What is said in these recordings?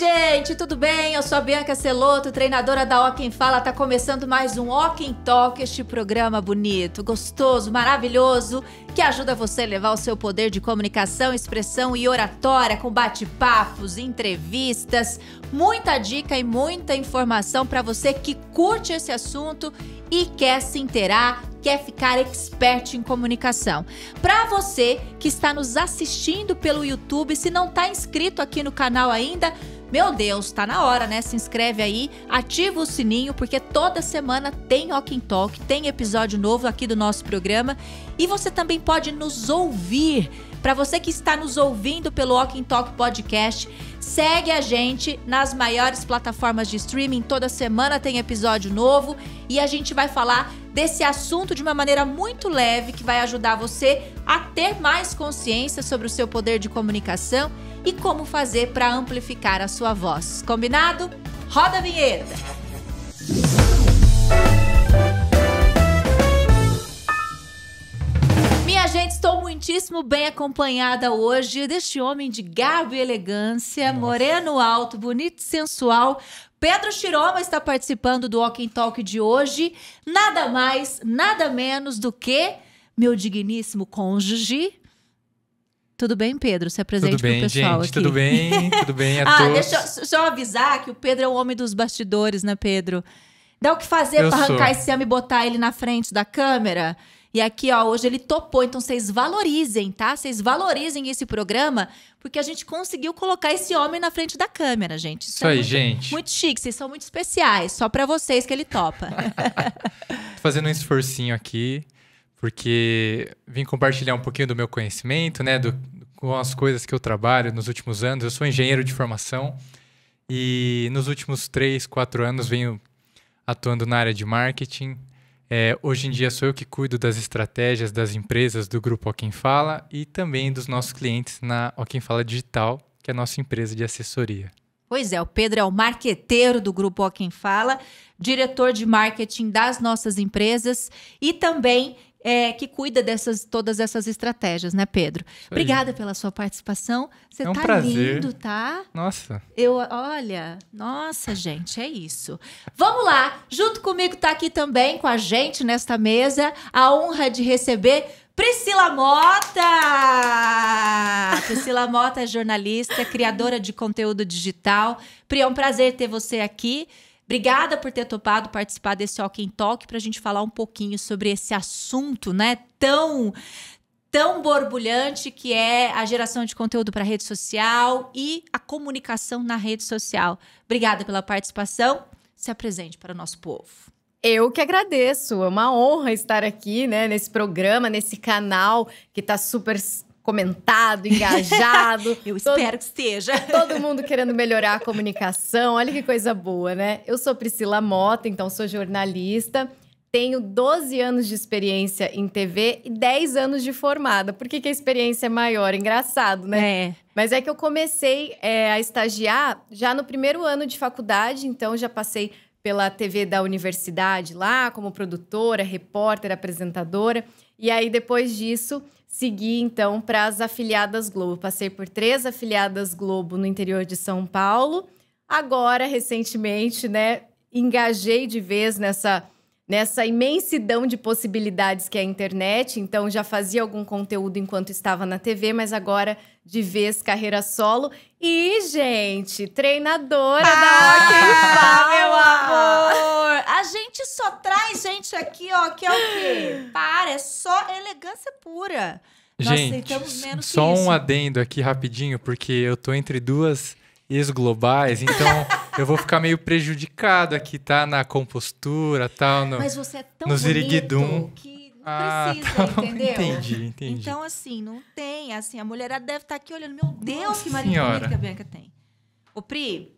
gente, tudo bem? Eu sou a Bianca Celoto, treinadora da Ó Fala. Tá começando mais um Ó Talk, este programa bonito, gostoso, maravilhoso que ajuda você a levar o seu poder de comunicação, expressão e oratória com bate-papos, entrevistas, muita dica e muita informação para você que curte esse assunto e quer se inteirar, quer ficar expert em comunicação. Para você que está nos assistindo pelo YouTube, se não está inscrito aqui no canal ainda, meu Deus, tá na hora, né? Se inscreve aí, ativa o sininho, porque toda semana tem Walking Talk, tem episódio novo aqui do nosso programa. E você também pode nos ouvir. Para você que está nos ouvindo pelo Walking Talk Podcast, segue a gente nas maiores plataformas de streaming. Toda semana tem episódio novo e a gente vai falar desse assunto de uma maneira muito leve que vai ajudar você a ter mais consciência sobre o seu poder de comunicação e como fazer para amplificar a sua voz. Combinado? Roda a vinheta! Música minha gente, estou muitíssimo bem acompanhada hoje deste homem de garbo e elegância, Nossa. moreno alto, bonito e sensual. Pedro Chiroma está participando do Walking Talk de hoje. Nada mais, nada menos do que meu digníssimo cônjuge, tudo bem, Pedro? Se apresente para o pessoal gente, aqui. Tudo bem, tudo bem a ah, todos. Deixa eu avisar que o Pedro é o homem dos bastidores, né, Pedro? Dá o que fazer para arrancar esse homem e botar ele na frente da câmera? E aqui, ó, hoje ele topou. Então, vocês valorizem, tá? Vocês valorizem esse programa, porque a gente conseguiu colocar esse homem na frente da câmera, gente. Isso, Isso é aí, muito, gente. Muito chique, vocês são muito especiais. Só para vocês que ele topa. Tô fazendo um esforcinho aqui, porque vim compartilhar um pouquinho do meu conhecimento, né? Do, com as coisas que eu trabalho nos últimos anos. Eu sou engenheiro de formação e nos últimos três, quatro anos venho atuando na área de marketing, é, hoje em dia sou eu que cuido das estratégias das empresas do grupo O Quem Fala e também dos nossos clientes na O Quem Fala Digital, que é a nossa empresa de assessoria. Pois é, o Pedro é o marqueteiro do grupo O Quem Fala, diretor de marketing das nossas empresas e também é, que cuida dessas todas essas estratégias, né, Pedro? É. Obrigada pela sua participação. Você é um tá prazer. lindo, tá? Nossa. Eu, olha, nossa, gente, é isso. Vamos lá, junto comigo tá aqui também com a gente nesta mesa a honra de receber Priscila Mota! Priscila Mota é jornalista, criadora de conteúdo digital. Pri, é um prazer ter você aqui. Obrigada por ter topado participar desse Walk and Talk para a gente falar um pouquinho sobre esse assunto, né? Tão tão borbulhante que é a geração de conteúdo para rede social e a comunicação na rede social. Obrigada pela participação. Se apresente para o nosso povo. Eu que agradeço. É uma honra estar aqui, né, nesse programa, nesse canal que está super comentado, engajado. Eu todo, espero que esteja. todo mundo querendo melhorar a comunicação. Olha que coisa boa, né? Eu sou Priscila Mota, então sou jornalista. Tenho 12 anos de experiência em TV e 10 anos de formada. Por que, que a experiência é maior? Engraçado, né? É. Mas é que eu comecei é, a estagiar já no primeiro ano de faculdade, então já passei pela TV da universidade lá, como produtora, repórter, apresentadora. E aí, depois disso, segui então para as afiliadas Globo. Passei por três afiliadas Globo no interior de São Paulo. Agora, recentemente, né, engajei de vez nessa nessa imensidão de possibilidades que é a internet. Então, já fazia algum conteúdo enquanto estava na TV, mas agora de vez carreira solo. E, gente, treinadora ah, da Hockey meu amor! A gente só traz gente aqui, ó, que é o quê? Para, é só elegância pura. Gente, então, só um adendo aqui rapidinho, porque eu tô entre duas ex-globais, então eu vou ficar meio prejudicado aqui, tá? Na compostura, tal. No, Mas você é tão no bonito que não ah, precisa, tá entendeu? Entendi, entendi. Então, assim, não tem. Assim, a mulherada deve estar tá aqui olhando. Meu Deus, Nossa que marido que a Bianca tem. Ô, Pri,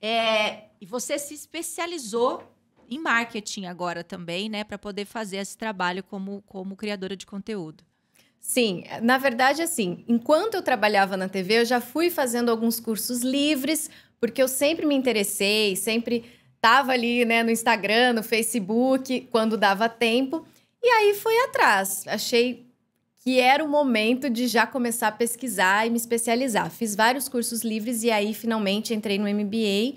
é, você se especializou em marketing agora também, né? Para poder fazer esse trabalho como, como criadora de conteúdo. Sim, na verdade, assim, enquanto eu trabalhava na TV, eu já fui fazendo alguns cursos livres porque eu sempre me interessei, sempre estava ali né, no Instagram, no Facebook, quando dava tempo. E aí fui atrás. Achei que era o momento de já começar a pesquisar e me especializar. Fiz vários cursos livres e aí finalmente entrei no MBA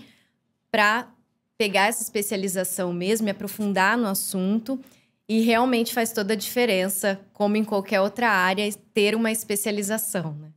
para pegar essa especialização mesmo, me aprofundar no assunto. E realmente faz toda a diferença, como em qualquer outra área, ter uma especialização. Né?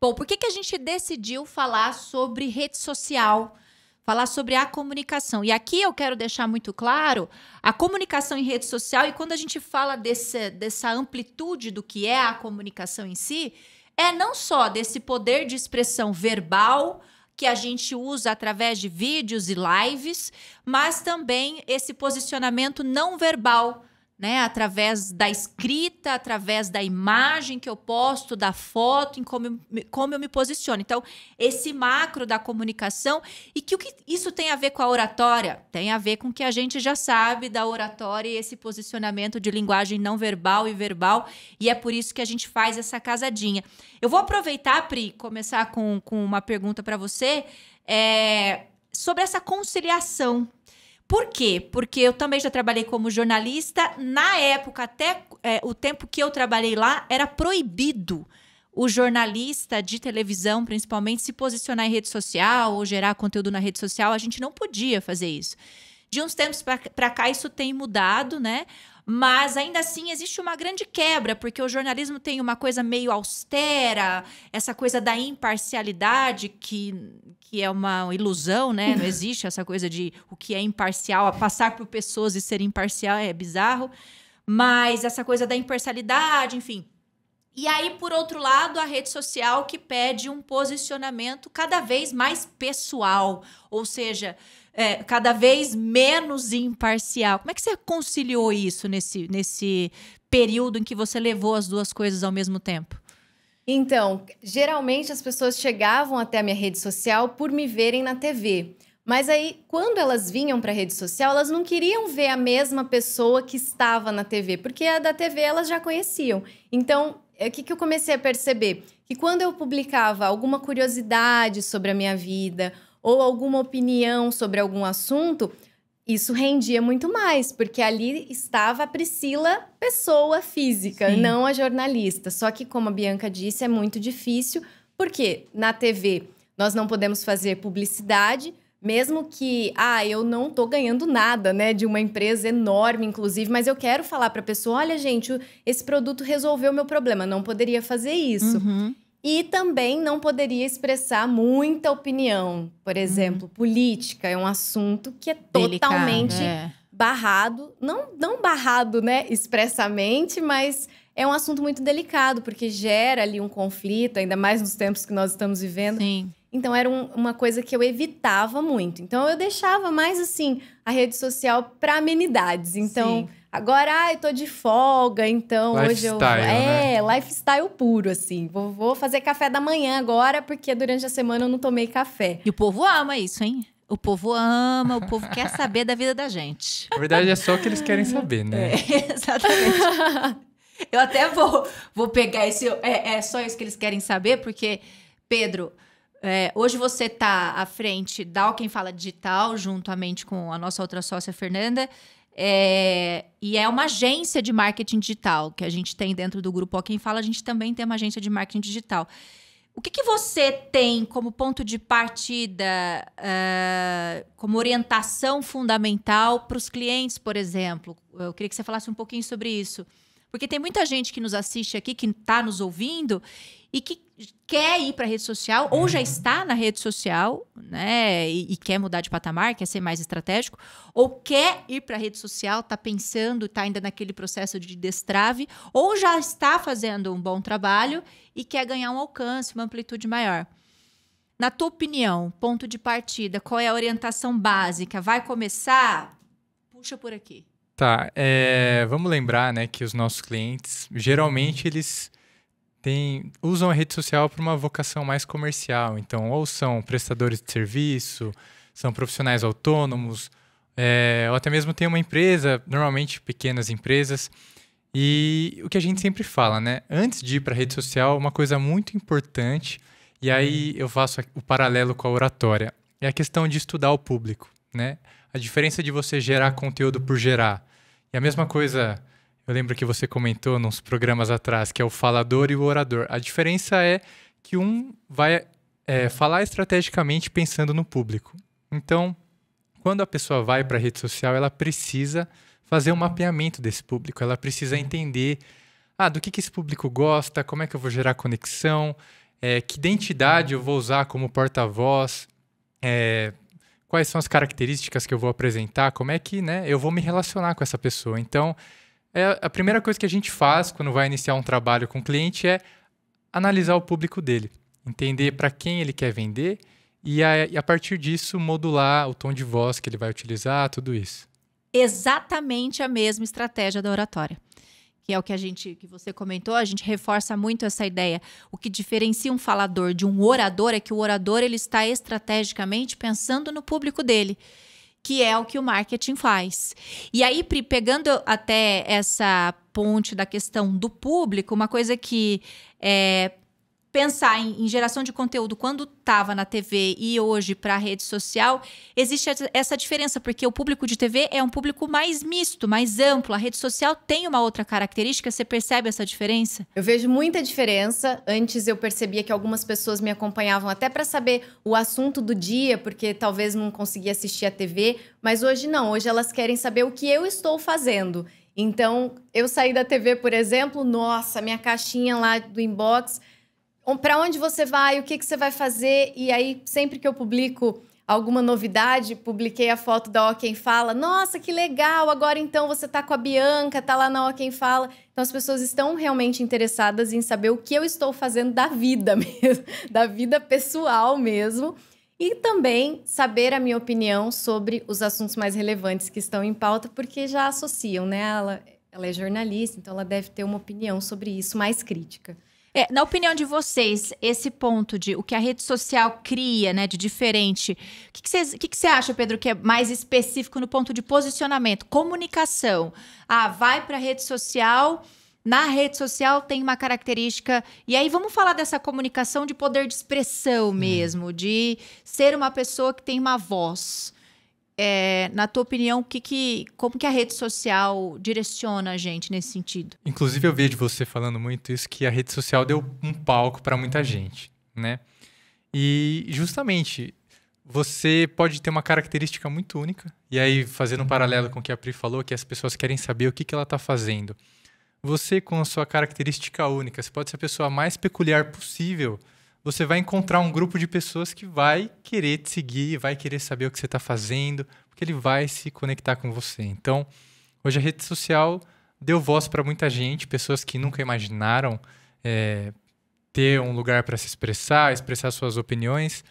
Bom, por que, que a gente decidiu falar sobre rede social? Falar sobre a comunicação. E aqui eu quero deixar muito claro a comunicação em rede social, e quando a gente fala desse, dessa amplitude do que é a comunicação em si, é não só desse poder de expressão verbal, que a gente usa através de vídeos e lives, mas também esse posicionamento não verbal né? Através da escrita, através da imagem que eu posto, da foto, em como eu, como eu me posiciono. Então, esse macro da comunicação e que o que isso tem a ver com a oratória? Tem a ver com o que a gente já sabe da oratória e esse posicionamento de linguagem não verbal e verbal, e é por isso que a gente faz essa casadinha. Eu vou aproveitar, Pri, começar com, com uma pergunta para você é, sobre essa conciliação por quê? Porque eu também já trabalhei como jornalista. Na época, até é, o tempo que eu trabalhei lá, era proibido o jornalista de televisão, principalmente, se posicionar em rede social ou gerar conteúdo na rede social. A gente não podia fazer isso. De uns tempos para cá, isso tem mudado, né? Mas ainda assim existe uma grande quebra, porque o jornalismo tem uma coisa meio austera, essa coisa da imparcialidade, que, que é uma ilusão, né? Não existe essa coisa de o que é imparcial, passar por pessoas e ser imparcial é bizarro. Mas essa coisa da imparcialidade, enfim. E aí, por outro lado, a rede social que pede um posicionamento cada vez mais pessoal. Ou seja, é, cada vez menos imparcial. Como é que você conciliou isso nesse, nesse período em que você levou as duas coisas ao mesmo tempo? Então, geralmente as pessoas chegavam até a minha rede social por me verem na TV. Mas aí, quando elas vinham para a rede social, elas não queriam ver a mesma pessoa que estava na TV, porque a da TV elas já conheciam. Então, é, o que, que eu comecei a perceber? Que quando eu publicava alguma curiosidade sobre a minha vida, ou alguma opinião sobre algum assunto, isso rendia muito mais, porque ali estava a Priscila, pessoa física, Sim. não a jornalista. Só que, como a Bianca disse, é muito difícil, porque na TV nós não podemos fazer publicidade, mesmo que, ah, eu não tô ganhando nada, né, de uma empresa enorme, inclusive, mas eu quero falar para a pessoa: olha, gente, esse produto resolveu meu problema, não poderia fazer isso. Uhum. E também não poderia expressar muita opinião. Por uhum. exemplo, uhum. política é um assunto que é Delicado, totalmente é. barrado. Não, não barrado, né, expressamente, mas é um assunto muito delicado, porque gera ali um conflito, ainda mais nos tempos que nós estamos vivendo. Sim. Então era um, uma coisa que eu evitava muito. Então eu deixava mais assim a rede social para amenidades. Então Sim. Agora, ah, eu tô de folga, então hoje eu. Né? É, né? lifestyle puro, assim. Vou, vou, fazer café da manhã agora, porque durante a semana eu não tomei café. E o povo ama isso, hein? O povo ama, o povo quer saber da vida da gente. Na verdade, é só o que eles querem saber, né? É, exatamente. eu até vou, vou pegar esse. É, é só isso que eles querem saber, porque, Pedro. É, hoje você está à frente da Quem Fala Digital, juntamente com a nossa outra sócia Fernanda, é, e é uma agência de marketing digital que a gente tem dentro do grupo. quem fala, a gente também tem uma agência de marketing digital. O que, que você tem como ponto de partida, uh, como orientação fundamental para os clientes, por exemplo? Eu queria que você falasse um pouquinho sobre isso. Porque tem muita gente que nos assiste aqui, que está nos ouvindo e que quer ir para a rede social ou já uhum. está na rede social, né, e, e, quer mudar de patamar, quer ser mais estratégico, ou quer ir para a rede social, está pensando, está ainda naquele processo de destrave, ou já está fazendo um bom trabalho e quer ganhar um alcance, uma amplitude maior. Na tua opinião, ponto de partida, qual é a orientação básica? Vai começar? Puxa por aqui. Tá, é, vamos lembrar, né, que os nossos clientes geralmente eles tem, usam a rede social para uma vocação mais comercial. Então, ou são prestadores de serviço, são profissionais autônomos, é, ou até mesmo tem uma empresa, normalmente pequenas empresas. E o que a gente sempre fala, né? Antes de ir para a rede social, uma coisa muito importante, e uhum. aí eu faço o paralelo com a oratória, é a questão de estudar o público, né? A diferença de você gerar conteúdo por gerar. E a mesma coisa eu lembro que você comentou nos programas atrás que é o falador e o orador. A diferença é que um vai é, falar estrategicamente pensando no público. Então, quando a pessoa vai para a rede social, ela precisa fazer um mapeamento desse público, ela precisa uhum. entender ah, do que, que esse público gosta, como é que eu vou gerar conexão, é, que identidade eu vou usar como porta-voz, é, quais são as características que eu vou apresentar, como é que né, eu vou me relacionar com essa pessoa. Então, é a primeira coisa que a gente faz quando vai iniciar um trabalho com o cliente é analisar o público dele, entender para quem ele quer vender e a, e a partir disso modular o tom de voz que ele vai utilizar, tudo isso. Exatamente a mesma estratégia da oratória que é o que a gente que você comentou, a gente reforça muito essa ideia. O que diferencia um falador de um orador é que o orador ele está estrategicamente pensando no público dele que é o que o marketing faz. E aí, Pri, pegando até essa ponte da questão do público, uma coisa que é, pensar em, em, geração de conteúdo quando estava na TV e hoje para a rede social, existe essa diferença, porque o público de TV é um público mais misto, mais amplo. A rede social tem uma outra característica, você percebe essa diferença? Eu vejo muita diferença. Antes eu percebia que algumas pessoas me acompanhavam até para saber o assunto do dia, porque talvez não conseguia assistir a TV, mas hoje não, hoje elas querem saber o que eu estou fazendo. Então, eu saí da TV, por exemplo, nossa, minha caixinha lá do inbox para onde você vai, o que, que você vai fazer. E aí, sempre que eu publico alguma novidade, publiquei a foto da Ó Quem Fala. Nossa, que legal! Agora então você está com a Bianca, está lá na Ó Quem Fala. Então as pessoas estão realmente interessadas em saber o que eu estou fazendo da vida mesmo, da vida pessoal mesmo. E também saber a minha opinião sobre os assuntos mais relevantes que estão em pauta, porque já associam, né? Ela, ela é jornalista, então ela deve ter uma opinião sobre isso mais crítica. É, na opinião de vocês, esse ponto de o que a rede social cria, né, de diferente, o que, que, vocês, o que, que você acha, Pedro, que é mais específico no ponto de posicionamento, comunicação? Ah, vai para a rede social na rede social tem uma característica. E aí vamos falar dessa comunicação de poder de expressão uhum. mesmo, de ser uma pessoa que tem uma voz é, na tua opinião, que, que, como que a rede social direciona a gente nesse sentido? Inclusive, eu vejo você falando muito isso, que a rede social deu um palco para muita gente, né? E justamente, você pode ter uma característica muito única, e aí fazendo um paralelo com o que a Pri falou, que as pessoas querem saber o que, que ela está fazendo. Você, com a sua característica única, você pode ser a pessoa mais peculiar possível, você vai encontrar um grupo de pessoas que vai querer te seguir, vai querer saber o que você está fazendo, porque ele vai se conectar com você. Então, hoje a rede social deu voz para muita gente, pessoas que nunca imaginaram é, ter um lugar para se expressar, expressar suas opiniões.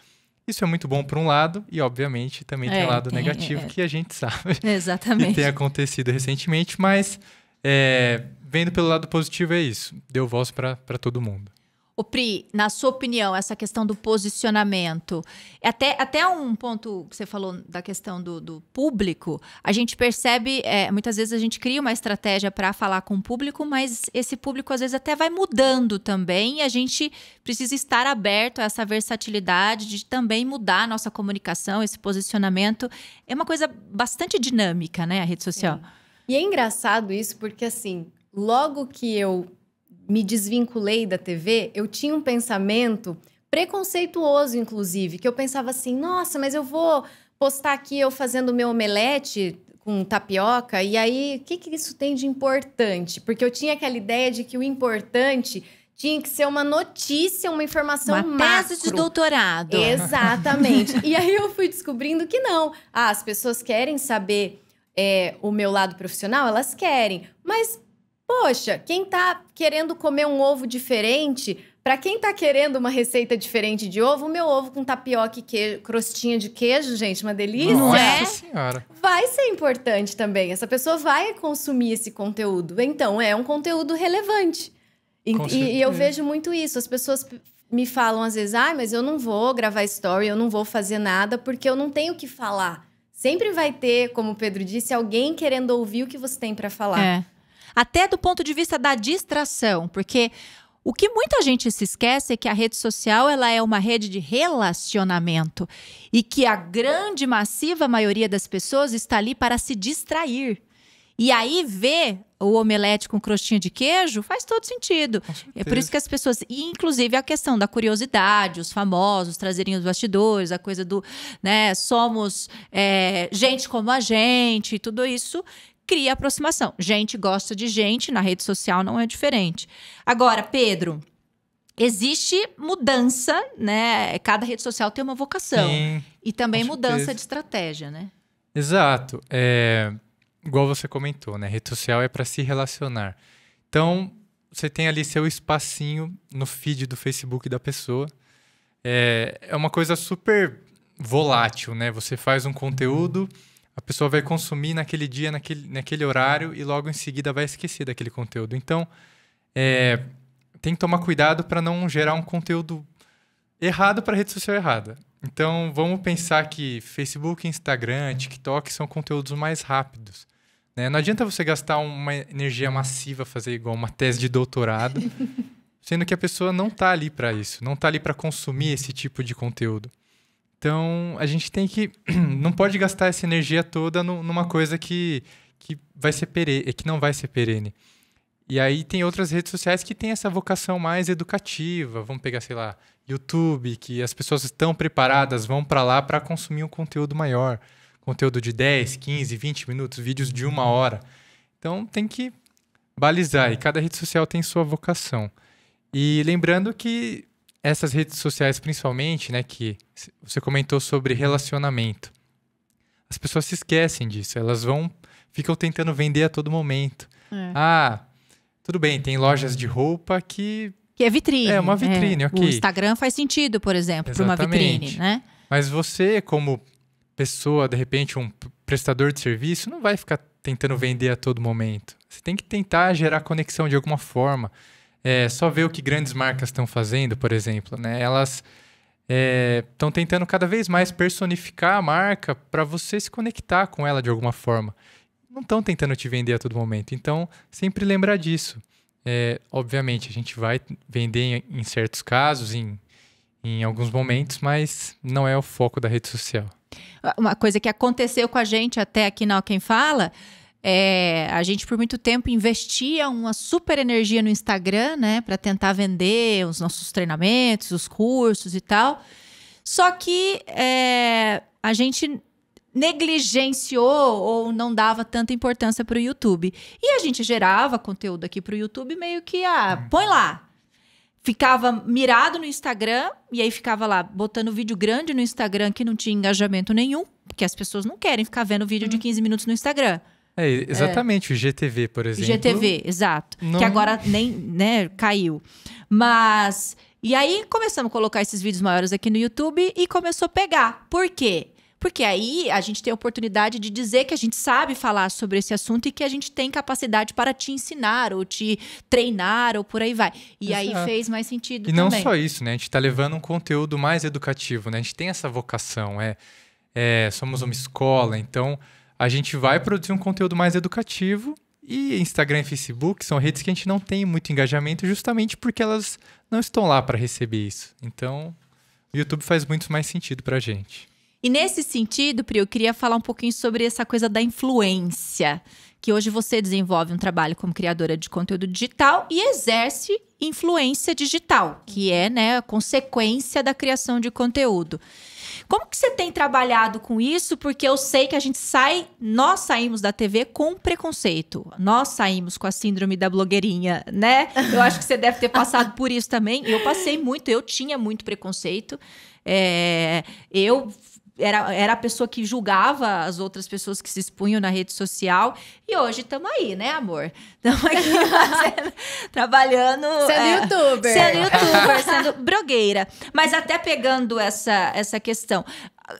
Isso é muito bom por um lado, e obviamente também é, tem um lado tem, negativo é, que a gente sabe. Exatamente. Que tem acontecido recentemente, mas é, vendo pelo lado positivo é isso. Deu voz para todo mundo. O Pri, na sua opinião, essa questão do posicionamento, é até, até um ponto que você falou da questão do, do público, a gente percebe, é, muitas vezes a gente cria uma estratégia para falar com o público, mas esse público às vezes até vai mudando também e a gente precisa estar aberto a essa versatilidade de também mudar a nossa comunicação, esse posicionamento. É uma coisa bastante dinâmica, né, a rede social. E é engraçado isso porque, assim, logo que eu me desvinculei da TV, eu tinha um pensamento preconceituoso, inclusive, que eu pensava assim: nossa, mas eu vou postar aqui eu fazendo meu omelete com tapioca, e aí o que, que isso tem de importante? Porque eu tinha aquela ideia de que o importante tinha que ser uma notícia, uma informação uma macro. tese de doutorado. Exatamente. e aí eu fui descobrindo que não. Ah, as pessoas querem saber é, o meu lado profissional, elas querem, mas Poxa, quem tá querendo comer um ovo diferente, para quem tá querendo uma receita diferente de ovo, o meu ovo com tapioca e queijo, crostinha de queijo, gente, uma delícia. Nossa é? senhora. Vai ser importante também. Essa pessoa vai consumir esse conteúdo. Então, é um conteúdo relevante. E, e, eu vejo muito isso. As pessoas me falam às vezes, ah, mas eu não vou gravar story, eu não vou fazer nada, porque eu não tenho o que falar. Sempre vai ter, como o Pedro disse, alguém querendo ouvir o que você tem para falar. É até do ponto de vista da distração, porque o que muita gente se esquece é que a rede social ela é uma rede de relacionamento e que a grande massiva maioria das pessoas está ali para se distrair. E aí ver o omelete com crostinha de queijo faz todo sentido. É por isso que as pessoas, e inclusive a questão da curiosidade, os famosos trazerem os bastidores, a coisa do, né, somos é, gente como a gente, tudo isso cria aproximação. Gente gosta de gente, na rede social não é diferente. Agora, Pedro, existe mudança, né? Cada rede social tem uma vocação. Sim, e também mudança de estratégia, né? Exato. É, igual você comentou, né? rede social é para se relacionar. Então, você tem ali seu espacinho no feed do Facebook da pessoa. É, é uma coisa super volátil, né? Você faz um conteúdo. Uhum a pessoa vai consumir naquele dia, naquele, naquele horário e logo em seguida vai esquecer daquele conteúdo. Então, é, tem que tomar cuidado para não gerar um conteúdo errado para rede social errada. Então, vamos pensar que Facebook, Instagram, TikTok são conteúdos mais rápidos. Né? Não adianta você gastar uma energia massiva fazer igual uma tese de doutorado, sendo que a pessoa não está ali para isso, não está ali para consumir esse tipo de conteúdo. Então, a gente tem que. Não pode gastar essa energia toda numa coisa que, que, vai ser perene, que não vai ser perene. E aí tem outras redes sociais que têm essa vocação mais educativa. Vamos pegar, sei lá, YouTube, que as pessoas estão preparadas, vão para lá para consumir um conteúdo maior. Conteúdo de 10, 15, 20 minutos, vídeos de uma hora. Então tem que balizar, e cada rede social tem sua vocação. E lembrando que essas redes sociais, principalmente, né, que você comentou sobre relacionamento. As pessoas se esquecem disso, elas vão, ficam tentando vender a todo momento. É. Ah, tudo bem, tem lojas de roupa que. Que é vitrine. É uma né? vitrine, é. ok. O Instagram faz sentido, por exemplo, para uma vitrine, né? Mas você, como pessoa, de repente, um prestador de serviço, não vai ficar tentando vender a todo momento. Você tem que tentar gerar conexão de alguma forma. É, só ver o que grandes marcas estão fazendo, por exemplo, né? Elas estão é, tentando cada vez mais personificar a marca para você se conectar com ela de alguma forma. Não estão tentando te vender a todo momento. Então, sempre lembrar disso. É, obviamente, a gente vai vender em, certos casos, em, em alguns momentos, mas não é o foco da rede social. Uma coisa que aconteceu com a gente até aqui na Quem Fala é, a gente por muito tempo investia uma super energia no Instagram, né, para tentar vender os nossos treinamentos, os cursos e tal. Só que é, a gente negligenciou ou não dava tanta importância para o YouTube. E a gente gerava conteúdo aqui para o YouTube meio que ah, põe lá. Ficava mirado no Instagram e aí ficava lá botando vídeo grande no Instagram que não tinha engajamento nenhum, porque as pessoas não querem ficar vendo vídeo de 15 uhum. minutos no Instagram. É, é, exatamente, é. o GTV, por exemplo. GTV, exato. Não... Que agora nem, né, caiu. Mas. E aí começamos a colocar esses vídeos maiores aqui no YouTube e começou a pegar. Por quê? Porque aí a gente tem a oportunidade de dizer que a gente sabe falar sobre esse assunto e que a gente tem capacidade para te ensinar ou te treinar ou por aí vai. E Exato. aí fez mais sentido e também. E não só isso, né? A gente está levando um conteúdo mais educativo, né? A gente tem essa vocação, é, é somos uma escola, então a gente vai produzir um conteúdo mais educativo. E Instagram e Facebook são redes que a gente não tem muito engajamento justamente porque elas não estão lá para receber isso. Então, o YouTube faz muito mais sentido para a gente. E nesse sentido, Pri, eu queria falar um pouquinho sobre essa coisa da influência. Que hoje você desenvolve um trabalho como criadora de conteúdo digital e exerce influência digital, que é né, a consequência da criação de conteúdo. Como que você tem trabalhado com isso? Porque eu sei que a gente sai, nós saímos da TV com preconceito. Nós saímos com a síndrome da blogueirinha, né? Eu acho que você deve ter passado por isso também. Eu passei muito, eu tinha muito preconceito. É, eu era, era a pessoa que julgava as outras pessoas que se expunham na rede social. E hoje estamos aí, né, amor? Estamos aqui fazendo, trabalhando. Sendo é, youtuber. Sendo youtuber, sendo blogueira. Mas até pegando essa, essa questão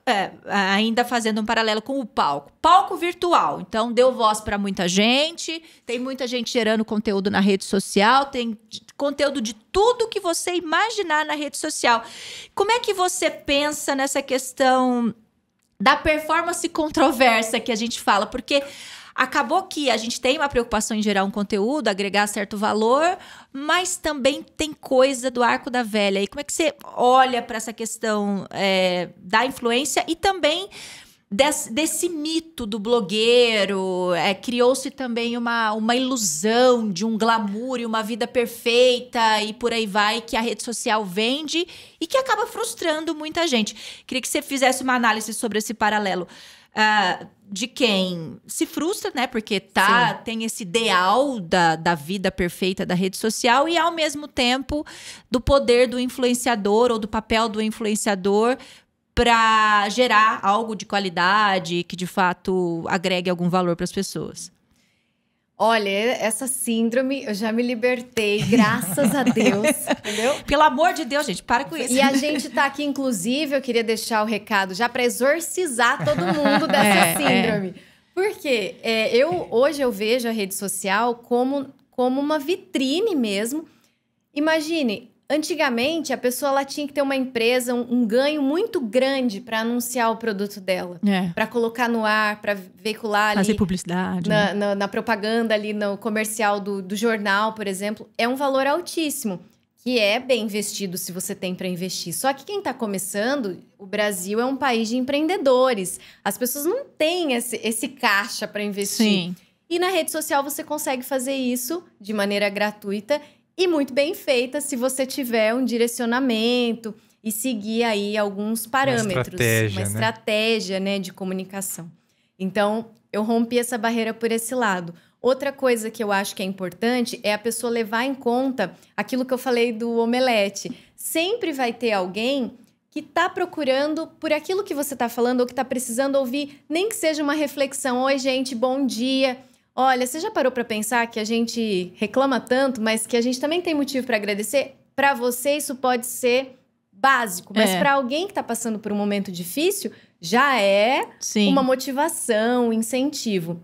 é, ainda fazendo um paralelo com o palco. Palco virtual. Então, deu voz para muita gente, tem muita gente gerando conteúdo na rede social, tem conteúdo de tudo que você imaginar na rede social. Como é que você pensa nessa questão da performance controversa que a gente fala? Porque acabou que a gente tem uma preocupação em gerar um conteúdo, agregar certo valor, mas também tem coisa do arco da velha. E como é que você olha para essa questão é, da influência e também Des, desse, mito do blogueiro. É, Criou-se também uma, uma ilusão de um glamour e uma vida perfeita e por aí vai que a rede social vende e que acaba frustrando muita gente. Queria que você fizesse uma análise sobre esse paralelo uh, de quem se frustra, né? Porque tá, tem esse ideal da, da vida perfeita da rede social e, ao mesmo tempo, do poder do influenciador ou do papel do influenciador para gerar algo de qualidade que de fato agregue algum valor para as pessoas. Olha, essa síndrome eu já me libertei, graças a Deus, entendeu? Pelo amor de Deus, gente, para com isso. E a gente tá aqui, inclusive, eu queria deixar o recado já para exorcizar todo mundo dessa é, é. síndrome. É. Porque é, eu hoje eu vejo a rede social como, como uma vitrine mesmo. Imagine, Antigamente, a pessoa ela tinha que ter uma empresa, um, um ganho muito grande para anunciar o produto dela. É. Para colocar no ar, para veicular ali. Fazer publicidade. Na, né? na, na, propaganda ali, no comercial do, do jornal, por exemplo. É um valor altíssimo, que é bem investido se você tem para investir. Só que quem está começando, o Brasil é um país de empreendedores. As pessoas não têm esse, esse caixa para investir. Sim. E na rede social você consegue fazer isso de maneira gratuita e muito bem feita se você tiver um direcionamento e seguir aí alguns parâmetros, uma estratégia, uma né? estratégia né, de comunicação. Então, eu rompi essa barreira por esse lado. Outra coisa que eu acho que é importante é a pessoa levar em conta aquilo que eu falei do omelete. Sempre vai ter alguém que está procurando por aquilo que você está falando ou que está precisando ouvir, nem que seja uma reflexão. Oi, gente, bom dia. Olha, você já parou para pensar que a gente reclama tanto, mas que a gente também tem motivo para agradecer? Para você isso pode ser básico, mas é. para alguém que está passando por um momento difícil, já é Sim. uma motivação, um incentivo.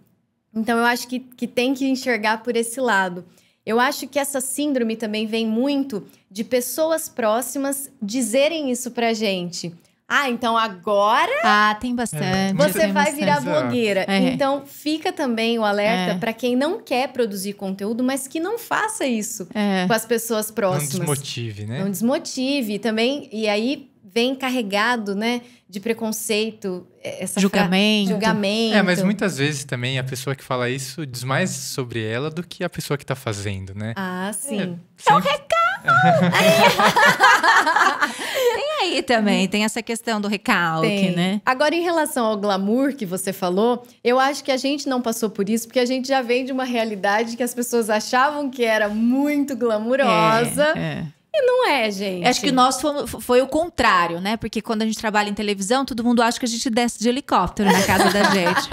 Então eu acho que, que tem que enxergar por esse lado. Eu acho que essa síndrome também vem muito de pessoas próximas dizerem isso pra gente. Ah, então agora. Ah, tem bastante. Você tem vai bastante. virar blogueira. É. Então fica também o alerta é. para quem não quer produzir conteúdo, mas que não faça isso é. com as pessoas próximas. Não desmotive, né? Não desmotive também. E aí vem carregado, né, de preconceito, é, essa julgamento. Fra... julgamento. É, mas muitas vezes também a pessoa que fala isso diz mais sobre ela do que a pessoa que está fazendo, né? Ah, é, sim. É, sempre... é o recado tem aí também, tem essa questão do recalque, tem. né? Agora, em relação ao glamour que você falou, eu acho que a gente não passou por isso, porque a gente já vem de uma realidade que as pessoas achavam que era muito glamurosa. É, é. E não é, gente. Acho que o nosso foi, foi, o contrário, né? Porque quando a gente trabalha em televisão, todo mundo acha que a gente desce de helicóptero na casa da gente.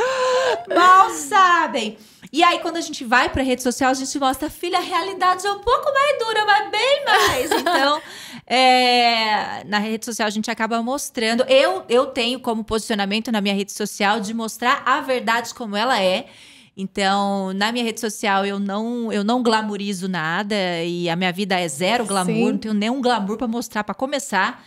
Mal sabem! E aí, quando a gente vai pra rede social, a gente mostra, filha, a realidade é um pouco mais dura, mas bem mais. Então, é, na rede social a gente acaba mostrando. Eu, eu tenho como posicionamento na minha rede social de mostrar a verdade como ela é. Então, na minha rede social, eu não, eu não glamorizo nada e a minha vida é zero glamour, Sim. não tenho nenhum glamour para mostrar para começar.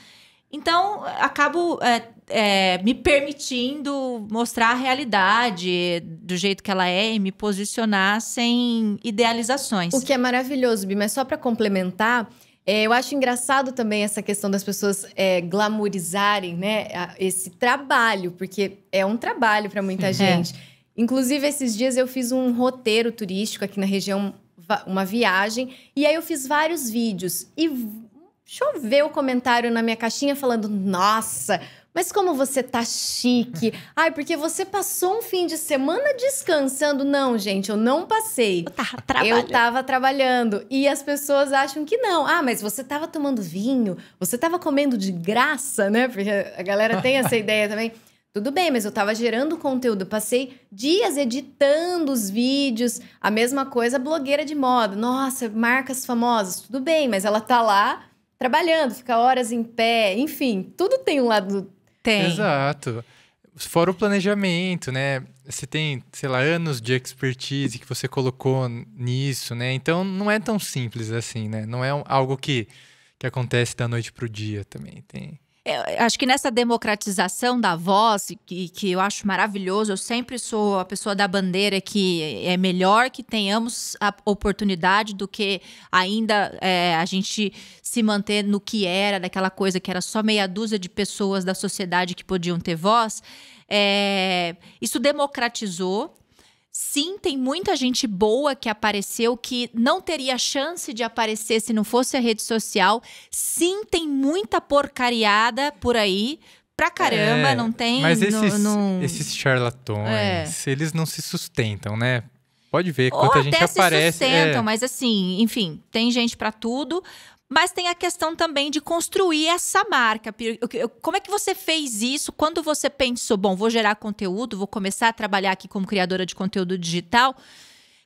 Então, acabo é, é, me permitindo mostrar a realidade do jeito que ela é e me posicionar sem idealizações. O que é maravilhoso, Bi, mas é só para complementar, é, eu acho engraçado também essa questão das pessoas é, glamorizarem né, esse trabalho, porque é um trabalho para muita gente. Inclusive, esses dias eu fiz um roteiro turístico aqui na região, uma viagem, e aí eu fiz vários vídeos. E choveu comentário na minha caixinha falando: nossa, mas como você tá chique. Ai, porque você passou um fim de semana descansando. Não, gente, eu não passei. Eu tava trabalhando. Eu tava trabalhando. E as pessoas acham que não. Ah, mas você tava tomando vinho, você tava comendo de graça, né? Porque a galera tem essa ideia também. Tudo bem, mas eu estava gerando conteúdo, passei dias editando os vídeos. A mesma coisa, blogueira de moda. Nossa, marcas famosas. Tudo bem, mas ela tá lá trabalhando, ficar horas em pé, enfim, tudo tem um lado. Tem. Exato. Fora o planejamento, né? Você tem, sei lá, anos de expertise que você colocou nisso, né? Então não é tão simples assim, né? Não é algo que, que acontece da noite pro dia também. Tem. É, acho que nessa democratização da voz, que, que eu acho maravilhoso, eu sempre sou a pessoa da bandeira que é melhor que tenhamos a oportunidade do que ainda é, a gente se manter no que era, daquela coisa que era só meia dúzia de pessoas da sociedade que podiam ter voz. É, isso democratizou Sim, tem muita gente boa que apareceu que não teria chance de aparecer se não fosse a rede social. Sim, tem muita porcariada por aí. Pra caramba, é, não tem. Mas esses, esses charlatões, é. eles não se sustentam, né? Pode ver, quanta Ou gente até aparece. Se é. sustentam, é... mas assim, enfim, tem gente para tudo mas tem a questão também de construir essa marca. Como é que você fez isso? Quando você pensou, bom, vou gerar conteúdo, vou começar a trabalhar aqui como criadora de conteúdo digital?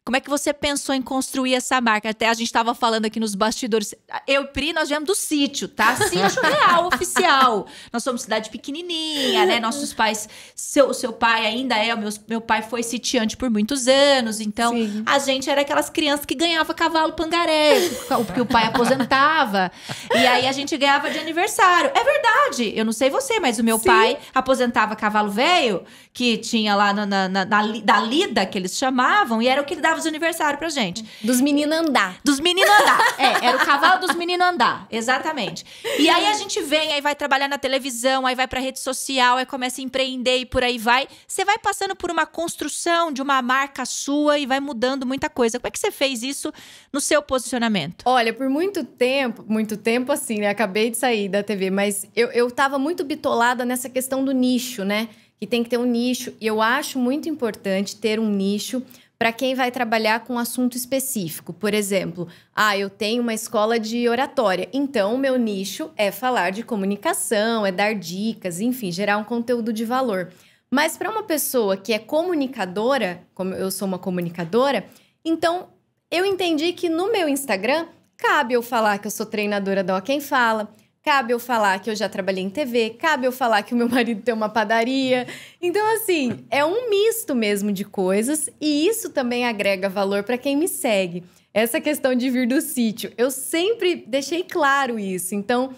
Como é que você pensou em construir essa marca? Até a gente estava falando aqui nos bastidores. Eu e Pri, nós viemos do sítio, tá? Sítio real, oficial. Nós somos cidade pequenininha, né? Uhum. Nossos pais... Seu, seu pai ainda é... Meu, meu pai foi sitiante por muitos anos. Então, Sim. a gente era aquelas crianças que ganhava cavalo pangaré. Porque o pai aposentava. E aí, a gente ganhava de aniversário. É verdade. Eu não sei você, mas o meu Sim. pai aposentava cavalo velho. Que tinha lá na, na, na, na, da lida, que eles chamavam. E era o que ele dava dava de aniversários pra gente. Dos meninos andar. Dos meninos andar. é, era o cavalo dos meninos andar. Exatamente. E aí a gente vem, aí vai trabalhar na televisão, aí vai pra rede social, aí começa a empreender e por aí vai. Você vai passando por uma construção de uma marca sua e vai mudando muita coisa. Como é que você fez isso no seu posicionamento? Olha, por muito tempo, muito tempo assim, né? Acabei de sair da TV, mas eu, eu tava muito bitolada nessa questão do nicho, né? Que tem que ter um nicho. E eu acho muito importante ter um nicho para quem vai trabalhar com um assunto específico. Por exemplo, ah, eu tenho uma escola de oratória, então o meu nicho é falar de comunicação, é dar dicas, enfim, gerar um conteúdo de valor. Mas para uma pessoa que é comunicadora, como eu sou uma comunicadora, então eu entendi que no meu Instagram cabe eu falar que eu sou treinadora da Ó Quem Fala, cabe eu falar que eu já trabalhei em TV, cabe eu falar que o meu marido tem uma padaria. Então, assim, é um misto mesmo de coisas e isso também agrega valor para quem me segue. Essa questão de vir do sítio, eu sempre deixei claro isso. Então,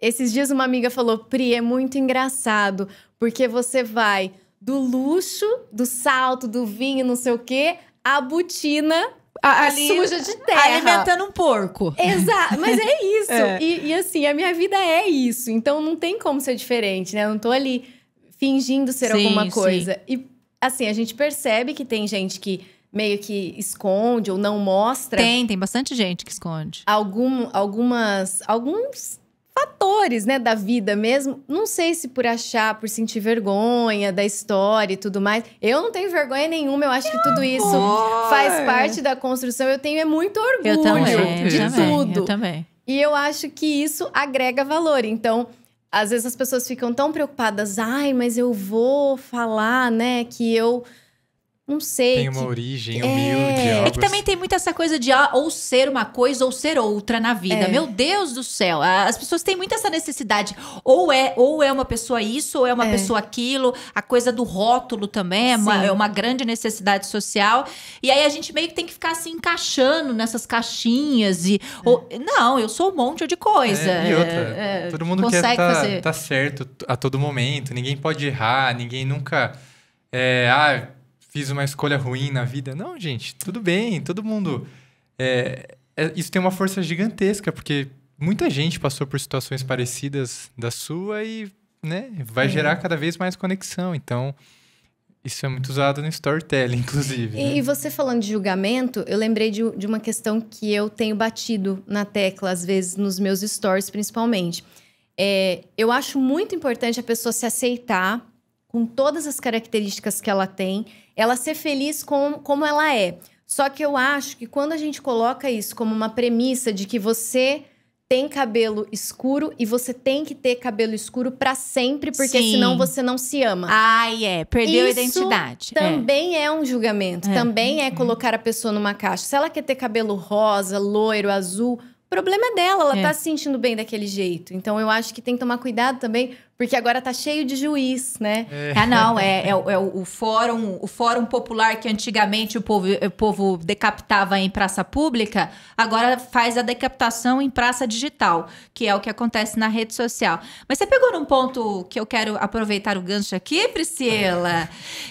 esses dias uma amiga falou: Pri, é muito engraçado, porque você vai do luxo, do salto, do vinho, não sei o quê, à butina ali, suja de terra. Alimentando um porco. Exato, mas é isso. é. E, e, assim, a minha vida é isso. Então não tem como ser diferente, né? Eu não tô ali fingindo ser sim, alguma coisa. Sim. E assim, a gente percebe que tem gente que meio que esconde ou não mostra. Tem, tem bastante gente que esconde. Algum, algumas, alguns fatores, né, da vida mesmo. Não sei se por achar, por sentir vergonha da história e tudo mais. Eu não tenho vergonha nenhuma, eu acho que, que tudo amor. isso faz parte da construção. Eu tenho é muito orgulho eu também, de eu tudo. Também, eu também. E eu acho que isso agrega valor. Então, às vezes as pessoas ficam tão preocupadas, ai, mas eu vou falar, né, que eu não sei. Tem uma que... origem é. humilde. É... é que também assim. tem muito essa coisa de ah, ou ser uma coisa ou ser outra na vida. É. Meu Deus do céu. As pessoas têm muito essa necessidade. Ou é, ou é uma pessoa isso, ou é uma é. pessoa aquilo. A coisa do rótulo também é uma, é uma grande necessidade social. E aí a gente meio que tem que ficar se assim, encaixando nessas caixinhas. e é. ou... Não, eu sou um monte de coisa. É, e outra. todo mundo consegue quer tá, fazer. tá certo a todo momento. Ninguém pode errar, ninguém nunca. É, ah, fiz uma escolha ruim na vida. Não, gente, tudo bem, todo mundo. É, é, isso tem uma força gigantesca, porque muita gente passou por situações parecidas da sua e né, vai é. gerar cada vez mais conexão. Então, isso é muito usado no storytelling, inclusive. E, né? e você falando de julgamento, eu lembrei de, de uma questão que eu tenho batido na tecla, às vezes, nos meus stories, principalmente. É, eu acho muito importante a pessoa se aceitar com todas as características que ela tem ela ser feliz com como ela é. Só que eu acho que quando a gente coloca isso como uma premissa de que você tem cabelo escuro e você tem que ter cabelo escuro para sempre, porque Sim. senão você não se ama. Ai, é. Perdeu Isso a identidade. É. Também é, é um julgamento. É. Também é uhum. colocar a pessoa numa caixa. Se ela quer ter cabelo rosa, loiro, azul, problema é dela, ela é. tá se sentindo bem daquele jeito. Então eu acho que tem que tomar cuidado também, porque agora tá cheio de juiz, né? É. Ah, não, é, é, é o, o, fórum, o fórum popular que antigamente o povo, o povo decapitava em praça pública, agora faz a decapitação em praça digital, que é o que acontece na rede social. Mas você pegou num ponto que eu quero aproveitar o gancho aqui, Priscila, é.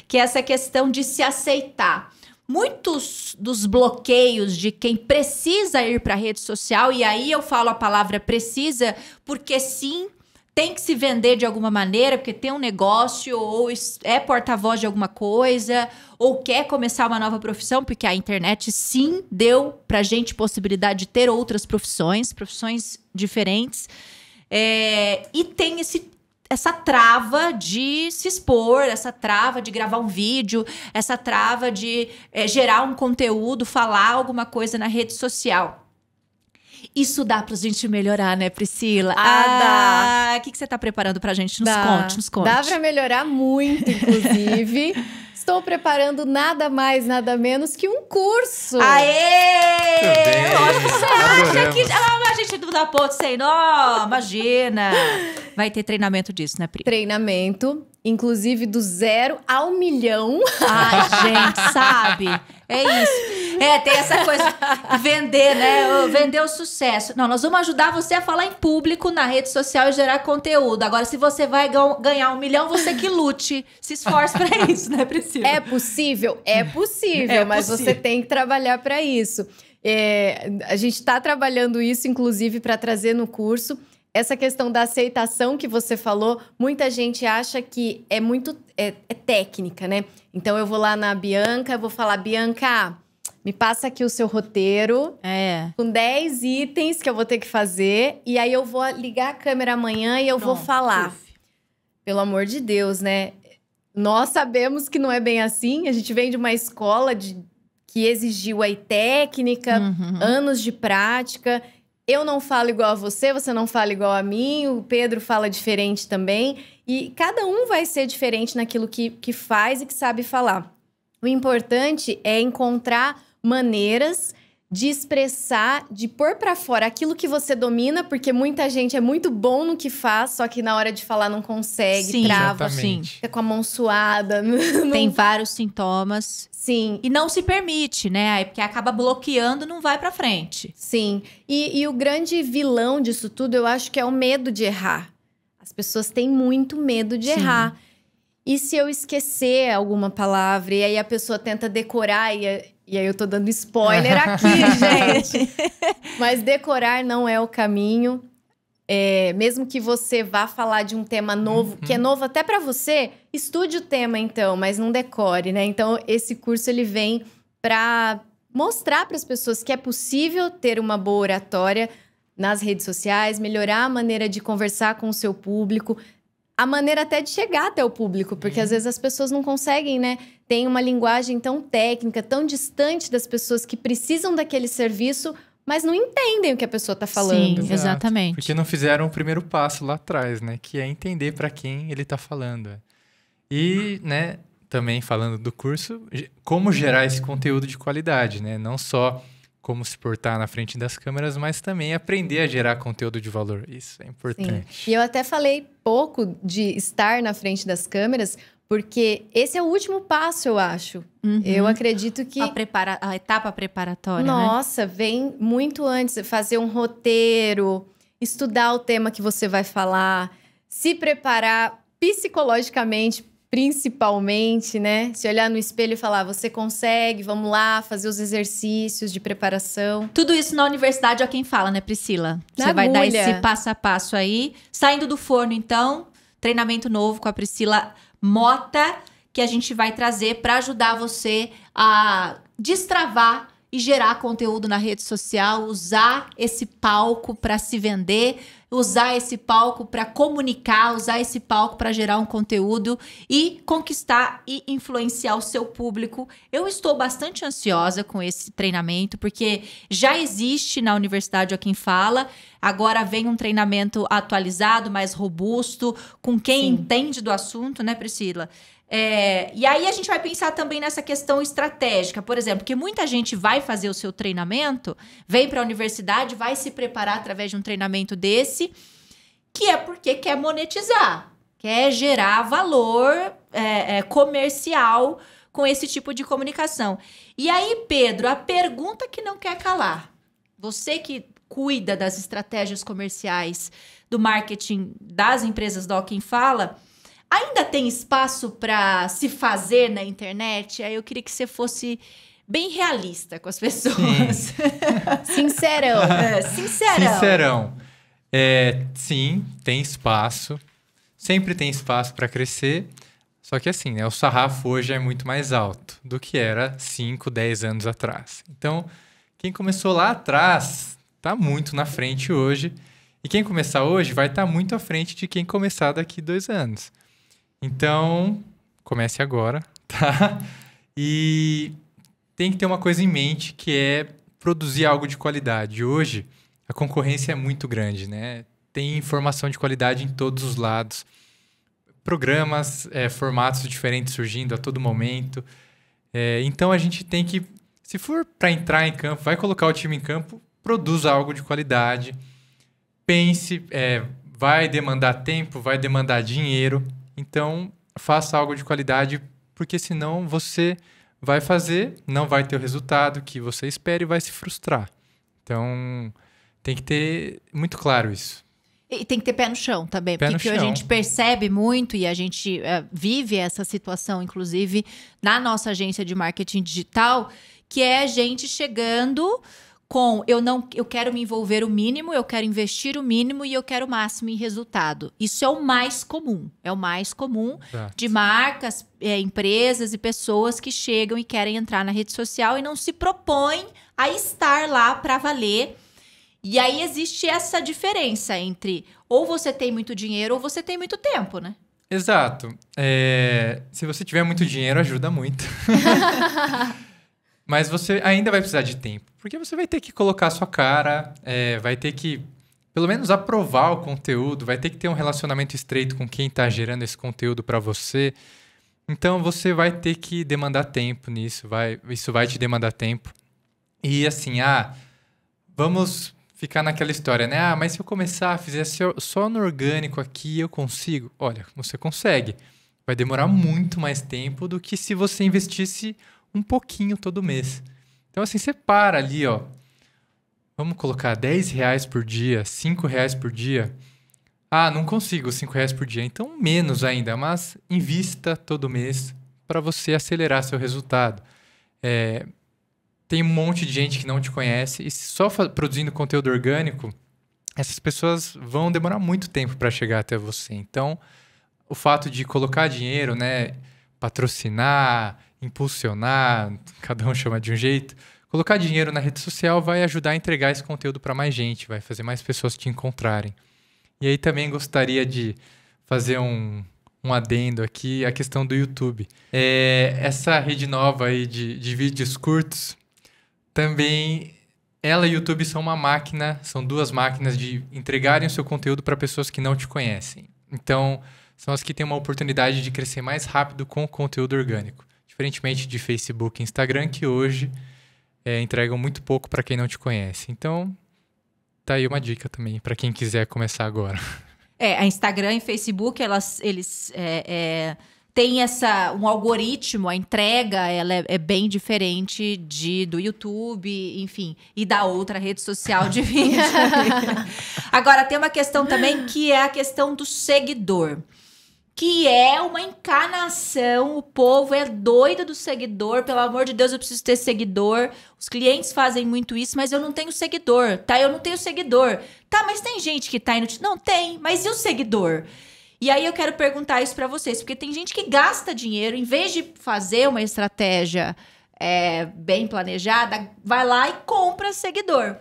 que é essa questão de se aceitar muitos dos bloqueios de quem precisa ir para a rede social, e aí eu falo a palavra precisa, porque sim, tem que se vender de alguma maneira, porque tem um negócio, ou é porta-voz de alguma coisa, ou quer começar uma nova profissão, porque a internet sim deu para gente possibilidade de ter outras profissões, profissões diferentes. É, e tem esse, essa trava de se expor, essa trava de gravar um vídeo, essa trava de é, gerar um conteúdo, falar alguma coisa na rede social. Isso dá pra gente melhorar, né, Priscila? Ah, ah dá. O que, que você tá preparando pra gente? Nos dá. conte, nos conte. Dá pra melhorar muito, inclusive. Estou preparando nada mais, nada menos que um curso. Aê! Lógico que você acha que. Ah, a é gente dá ponto sem nó, imagina. Vai ter treinamento disso, né, Pri? Treinamento, inclusive do zero ao milhão. Ai, gente, sabe? É isso. É, tem essa coisa vender, né? Vender o sucesso. Não, nós vamos ajudar você a falar em público na rede social e gerar conteúdo. Agora, se você vai ganhar um milhão, você que lute. Se esforce para isso, né, Priscila? É possível? É possível, é mas possível. você tem que trabalhar para isso. É, a gente está trabalhando isso, inclusive, para trazer no curso essa questão da aceitação que você falou, muita gente acha que é muito é, é técnica, né? Então eu vou lá na Bianca, vou falar, Bianca, me passa aqui o seu roteiro. É. Com 10 itens que eu vou ter que fazer. E aí eu vou ligar a câmera amanhã e eu Pronto. vou falar. Uf. Pelo amor de Deus, né? Nós sabemos que não é bem assim. A gente vem de uma escola de, que exigiu aí técnica, uhum. anos de prática. Eu não falo igual a você, você não fala igual a mim, o Pedro fala diferente também. E cada um vai ser diferente naquilo que, que faz e que sabe falar. O importante é encontrar maneiras de expressar, de pôr para fora aquilo que você domina, porque muita gente é muito bom no que faz, só que na hora de falar não consegue, sim, trava, sim, fica com a mão suada. Não... Tem vários sintomas. Sim. E não se permite, né? Aí é porque acaba bloqueando, não vai para frente. Sim. E, e o grande vilão disso tudo, eu acho que é o medo de errar. As pessoas têm muito medo de sim. errar. E se eu esquecer alguma palavra e aí a pessoa tenta decorar e é e aí eu tô dando spoiler aqui, gente. Mas decorar não é o caminho. É, mesmo que você vá falar de um tema novo, uhum. que é uhum. novo até para você, estude o tema então, mas não decore, né? Então esse curso ele vem para mostrar para as pessoas que é possível ter uma boa oratória nas redes sociais, melhorar a maneira de conversar com o seu público, a maneira até de chegar até o público, porque uhum. às vezes as pessoas não conseguem, né? Tem uma linguagem tão técnica, tão distante das pessoas que precisam daquele serviço, mas não entendem o que a pessoa está falando. Sim, exatamente. Porque não fizeram o primeiro passo lá atrás, né? Que é entender para quem ele está falando. É. E, né, também falando do curso, como gerar esse uhum. conteúdo de qualidade, né? Não só como se portar na frente das câmeras, mas também aprender a gerar conteúdo de valor. Isso é importante. Sim. E eu até falei pouco de estar na frente das câmeras, porque esse é o último passo, eu acho. Uhum. Eu acredito que. A, prepara... a etapa preparatória. Né? Nossa, né? vem muito antes. Fazer um roteiro, estudar o tema que você vai falar, se preparar psicologicamente principalmente, né? Se olhar no espelho e falar, você consegue, vamos lá, fazer os exercícios de preparação. Tudo isso na universidade é quem fala, né, Priscila? você vai dar esse passo a passo aí. Saindo do forno, então, treinamento novo com a Priscila Mota, que a gente vai trazer para ajudar você a destravar e gerar conteúdo na rede social, usar esse palco para se vender, usar esse palco para comunicar, usar esse palco para gerar um conteúdo e conquistar e influenciar o seu público. Eu estou bastante ansiosa com esse treinamento, porque já existe na universidade a quem fala, agora vem um treinamento atualizado, mais robusto, com quem Sim. entende do assunto, né, Priscila? É, e aí a gente vai pensar também nessa questão estratégica, por exemplo, que muita gente vai fazer o seu treinamento, vem para a universidade, vai se preparar através de um treinamento desse, que é porque quer monetizar, quer gerar valor é, é, comercial com esse tipo de comunicação. E aí, Pedro, a pergunta que não quer calar, você que cuida das estratégias comerciais do marketing das empresas do Quem Fala Ainda tem espaço para se fazer na internet? Aí eu queria que você fosse bem realista com as pessoas. sincerão. É, sincerão. Sincerão. É, sim, tem espaço. Sempre tem espaço para crescer. Só que assim, né, o sarrafo hoje é muito mais alto do que era 5, 10 anos atrás. Então, quem começou lá atrás está muito na frente hoje. E quem começar hoje vai estar tá muito à frente de quem começar daqui dois anos. Então, comece agora, tá? E tem que ter uma coisa em mente que é produzir algo de qualidade. Hoje, a concorrência é muito grande, né? Tem informação de qualidade em todos os lados. Programas, é, formatos diferentes surgindo a todo momento. É, então a gente tem que, se for para entrar em campo, vai colocar o time em campo, produza algo de qualidade, pense, é, vai demandar tempo, vai demandar dinheiro, então, faça algo de qualidade, porque senão você vai fazer, não vai ter o resultado que você espera e vai se frustrar. Então, tem que ter muito claro isso. E tem que ter pé no chão também, pé porque a gente percebe muito e a gente eh, vive essa situação, inclusive, na nossa agência de marketing digital, que é gente chegando com eu não eu quero me envolver o mínimo, eu quero investir o mínimo e eu quero o máximo em resultado. Isso é o mais comum. É o mais comum de marcas, é, empresas e pessoas que chegam e querem entrar na rede social e não se propõem a estar lá para valer. E aí existe essa diferença entre ou você tem muito dinheiro ou você tem muito tempo, né? Exato. É, se você tiver muito dinheiro, ajuda muito. Mas você ainda vai precisar de tempo, porque você vai ter que colocar a sua cara, é, vai ter que pelo menos aprovar o conteúdo, vai ter que ter um relacionamento estreito com quem está gerando esse conteúdo para você. Então você vai ter que demandar tempo nisso, vai, isso vai te demandar tempo. E assim, ah, vamos ficar naquela história, né? Ah, mas se eu começar a fazer só no orgânico aqui, eu consigo? Olha, você consegue. Vai demorar muito mais tempo do que se você investisse um pouquinho todo uhum. mês. Então, assim, você para ali, ó. Vamos colocar 10 reais por dia, 5 reais por dia. Ah, não consigo 5 reais por dia. Então, menos ainda, mas invista todo mês para você acelerar seu resultado. É, tem um monte de gente que não te conhece e só produzindo conteúdo orgânico, essas pessoas vão demorar muito tempo para chegar até você. Então, o fato de colocar dinheiro, né, patrocinar, impulsionar, cada um chama de um jeito. Colocar dinheiro na rede social vai ajudar a entregar esse conteúdo para mais gente, vai fazer mais pessoas te encontrarem. E aí também gostaria de fazer um, um adendo aqui, a questão do YouTube. É, essa rede nova aí de, de vídeos curtos, também ela e o YouTube são uma máquina, são duas máquinas de entregarem o seu conteúdo para pessoas que não te conhecem. Então, são as que têm uma oportunidade de crescer mais rápido com o conteúdo orgânico diferentemente de Facebook e Instagram, que hoje é, entregam muito pouco para quem não te conhece. Então, tá aí uma dica também para quem quiser começar agora. É, a Instagram e Facebook, elas, eles é, é, têm essa, um algoritmo, a entrega ela é, é, bem diferente de do YouTube, enfim, e da outra rede social de vídeo. Agora, tem uma questão também que é a questão do seguidor que é uma encarnação. O povo é doido do seguidor. Pelo amor de Deus, eu preciso ter seguidor. Os clientes fazem muito isso, mas eu não tenho seguidor, tá? Eu não tenho seguidor. Tá, mas tem gente que tá indo. Não tem, mas e o seguidor? E aí eu quero perguntar isso para vocês, porque tem gente que gasta dinheiro, em vez de fazer uma estratégia é, bem planejada, vai lá e compra seguidor.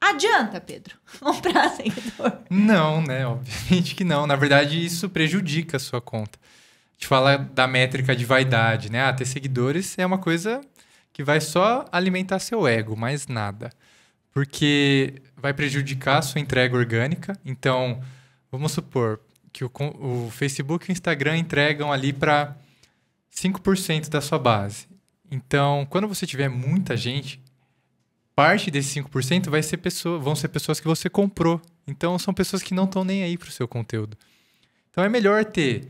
Adianta, Pedro, comprar seguidor? Não, né? Obviamente que não. Na verdade, isso prejudica a sua conta. A gente fala da métrica de vaidade, né? Ah, ter seguidores é uma coisa que vai só alimentar seu ego, mais nada. Porque vai prejudicar a sua entrega orgânica. Então, vamos supor que o, o Facebook e o Instagram entregam ali para 5% da sua base. Então, quando você tiver muita gente parte desses 5% vai ser pessoa, vão ser pessoas que você comprou. Então, são pessoas que não estão nem aí para o seu conteúdo. Então, é melhor ter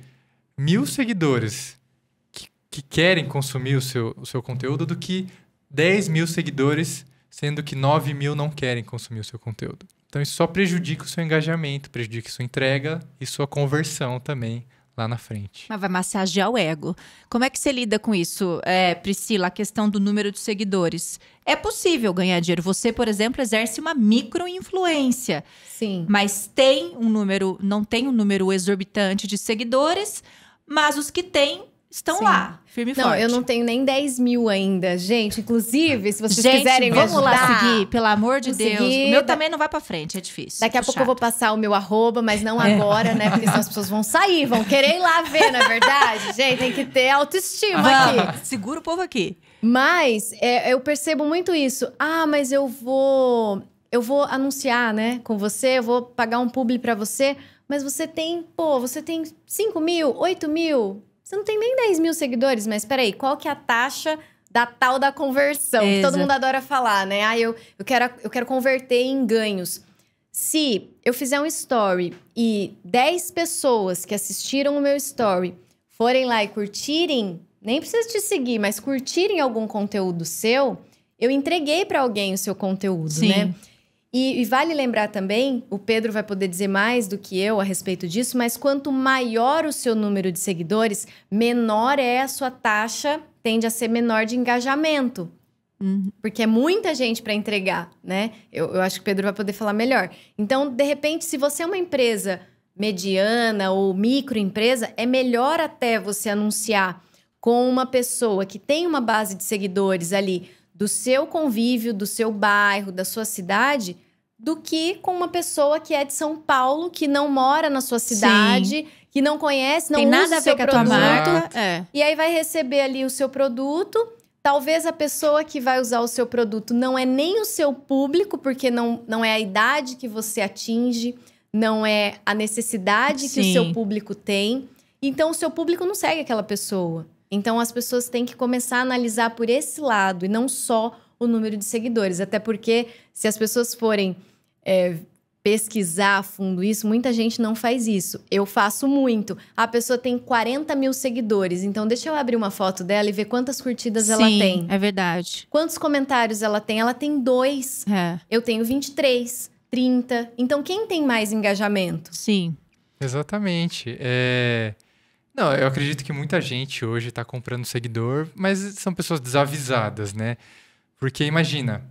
mil seguidores que, que querem consumir o seu, o seu conteúdo do que 10 mil seguidores, sendo que 9 mil não querem consumir o seu conteúdo. Então, isso só prejudica o seu engajamento, prejudica a sua entrega e sua conversão também lá na frente. Mas vai massagear o ego. Como é que você lida com isso, é, Priscila? A questão do número de seguidores. É possível ganhar dinheiro. Você, por exemplo, exerce uma microinfluência. Sim. Mas tem um número, não tem um número exorbitante de seguidores, mas os que têm estão Sim. lá, firme e não, forte. Não, eu não tenho nem 10 mil ainda, gente. Inclusive, se vocês gente, quiserem vamos me ajudar, lá seguir, pelo amor de Deus. O meu também não vai pra frente, é difícil. Daqui a pouco chato. eu vou passar o meu arroba, mas não é. agora, é. né? Porque senão as pessoas vão sair, vão querer ir lá ver, na é verdade. gente, tem que ter autoestima vamos. aqui. Segura o povo aqui. Mas é, eu percebo muito isso. Ah, mas eu vou... Eu vou anunciar, né, com você, eu vou pagar um publi para você, mas você tem, pô, você tem 5 mil, 8 mil, você não tem nem 10 mil seguidores, mas peraí, qual que é a taxa da tal da conversão? Que todo mundo adora falar, né? Ah, eu, eu, quero, eu quero converter em ganhos. Se eu fizer um story e 10 pessoas que assistiram o meu story forem lá e curtirem, nem precisa te seguir, mas curtirem algum conteúdo seu, eu entreguei para alguém o seu conteúdo, né? Sim. né? E, e, vale lembrar também, o Pedro vai poder dizer mais do que eu a respeito disso, mas quanto maior o seu número de seguidores, menor é a sua taxa, tende a ser menor de engajamento. Uhum. Porque é muita gente para entregar, né? Eu, eu acho que o Pedro vai poder falar melhor. Então, de repente, se você é uma empresa mediana ou microempresa, é melhor até você anunciar com uma pessoa que tem uma base de seguidores ali do seu convívio, do seu bairro, da sua cidade, do que com uma pessoa que é de São Paulo, que não mora na sua cidade, Sim. que não conhece, não Tem usa nada a ver com produto, a tua marca. É. E aí vai receber ali o seu produto. Talvez a pessoa que vai usar o seu produto não é nem o seu público, porque não, não é a idade que você atinge, não é a necessidade Sim. que o seu público tem. Então, o seu público não segue aquela pessoa. Então, as pessoas têm que começar a analisar por esse lado e não só o número de seguidores. Até porque se as pessoas forem é, pesquisar a fundo isso, muita gente não faz isso. Eu faço muito. A pessoa tem 40 mil seguidores, então deixa eu abrir uma foto dela e ver quantas curtidas Sim, ela tem. É verdade. Quantos comentários ela tem? Ela tem dois. É. Eu tenho 23, 30. Então, quem tem mais engajamento? Sim. Exatamente. É... Não, eu acredito que muita gente hoje está comprando seguidor, mas são pessoas desavisadas, né? Porque imagina,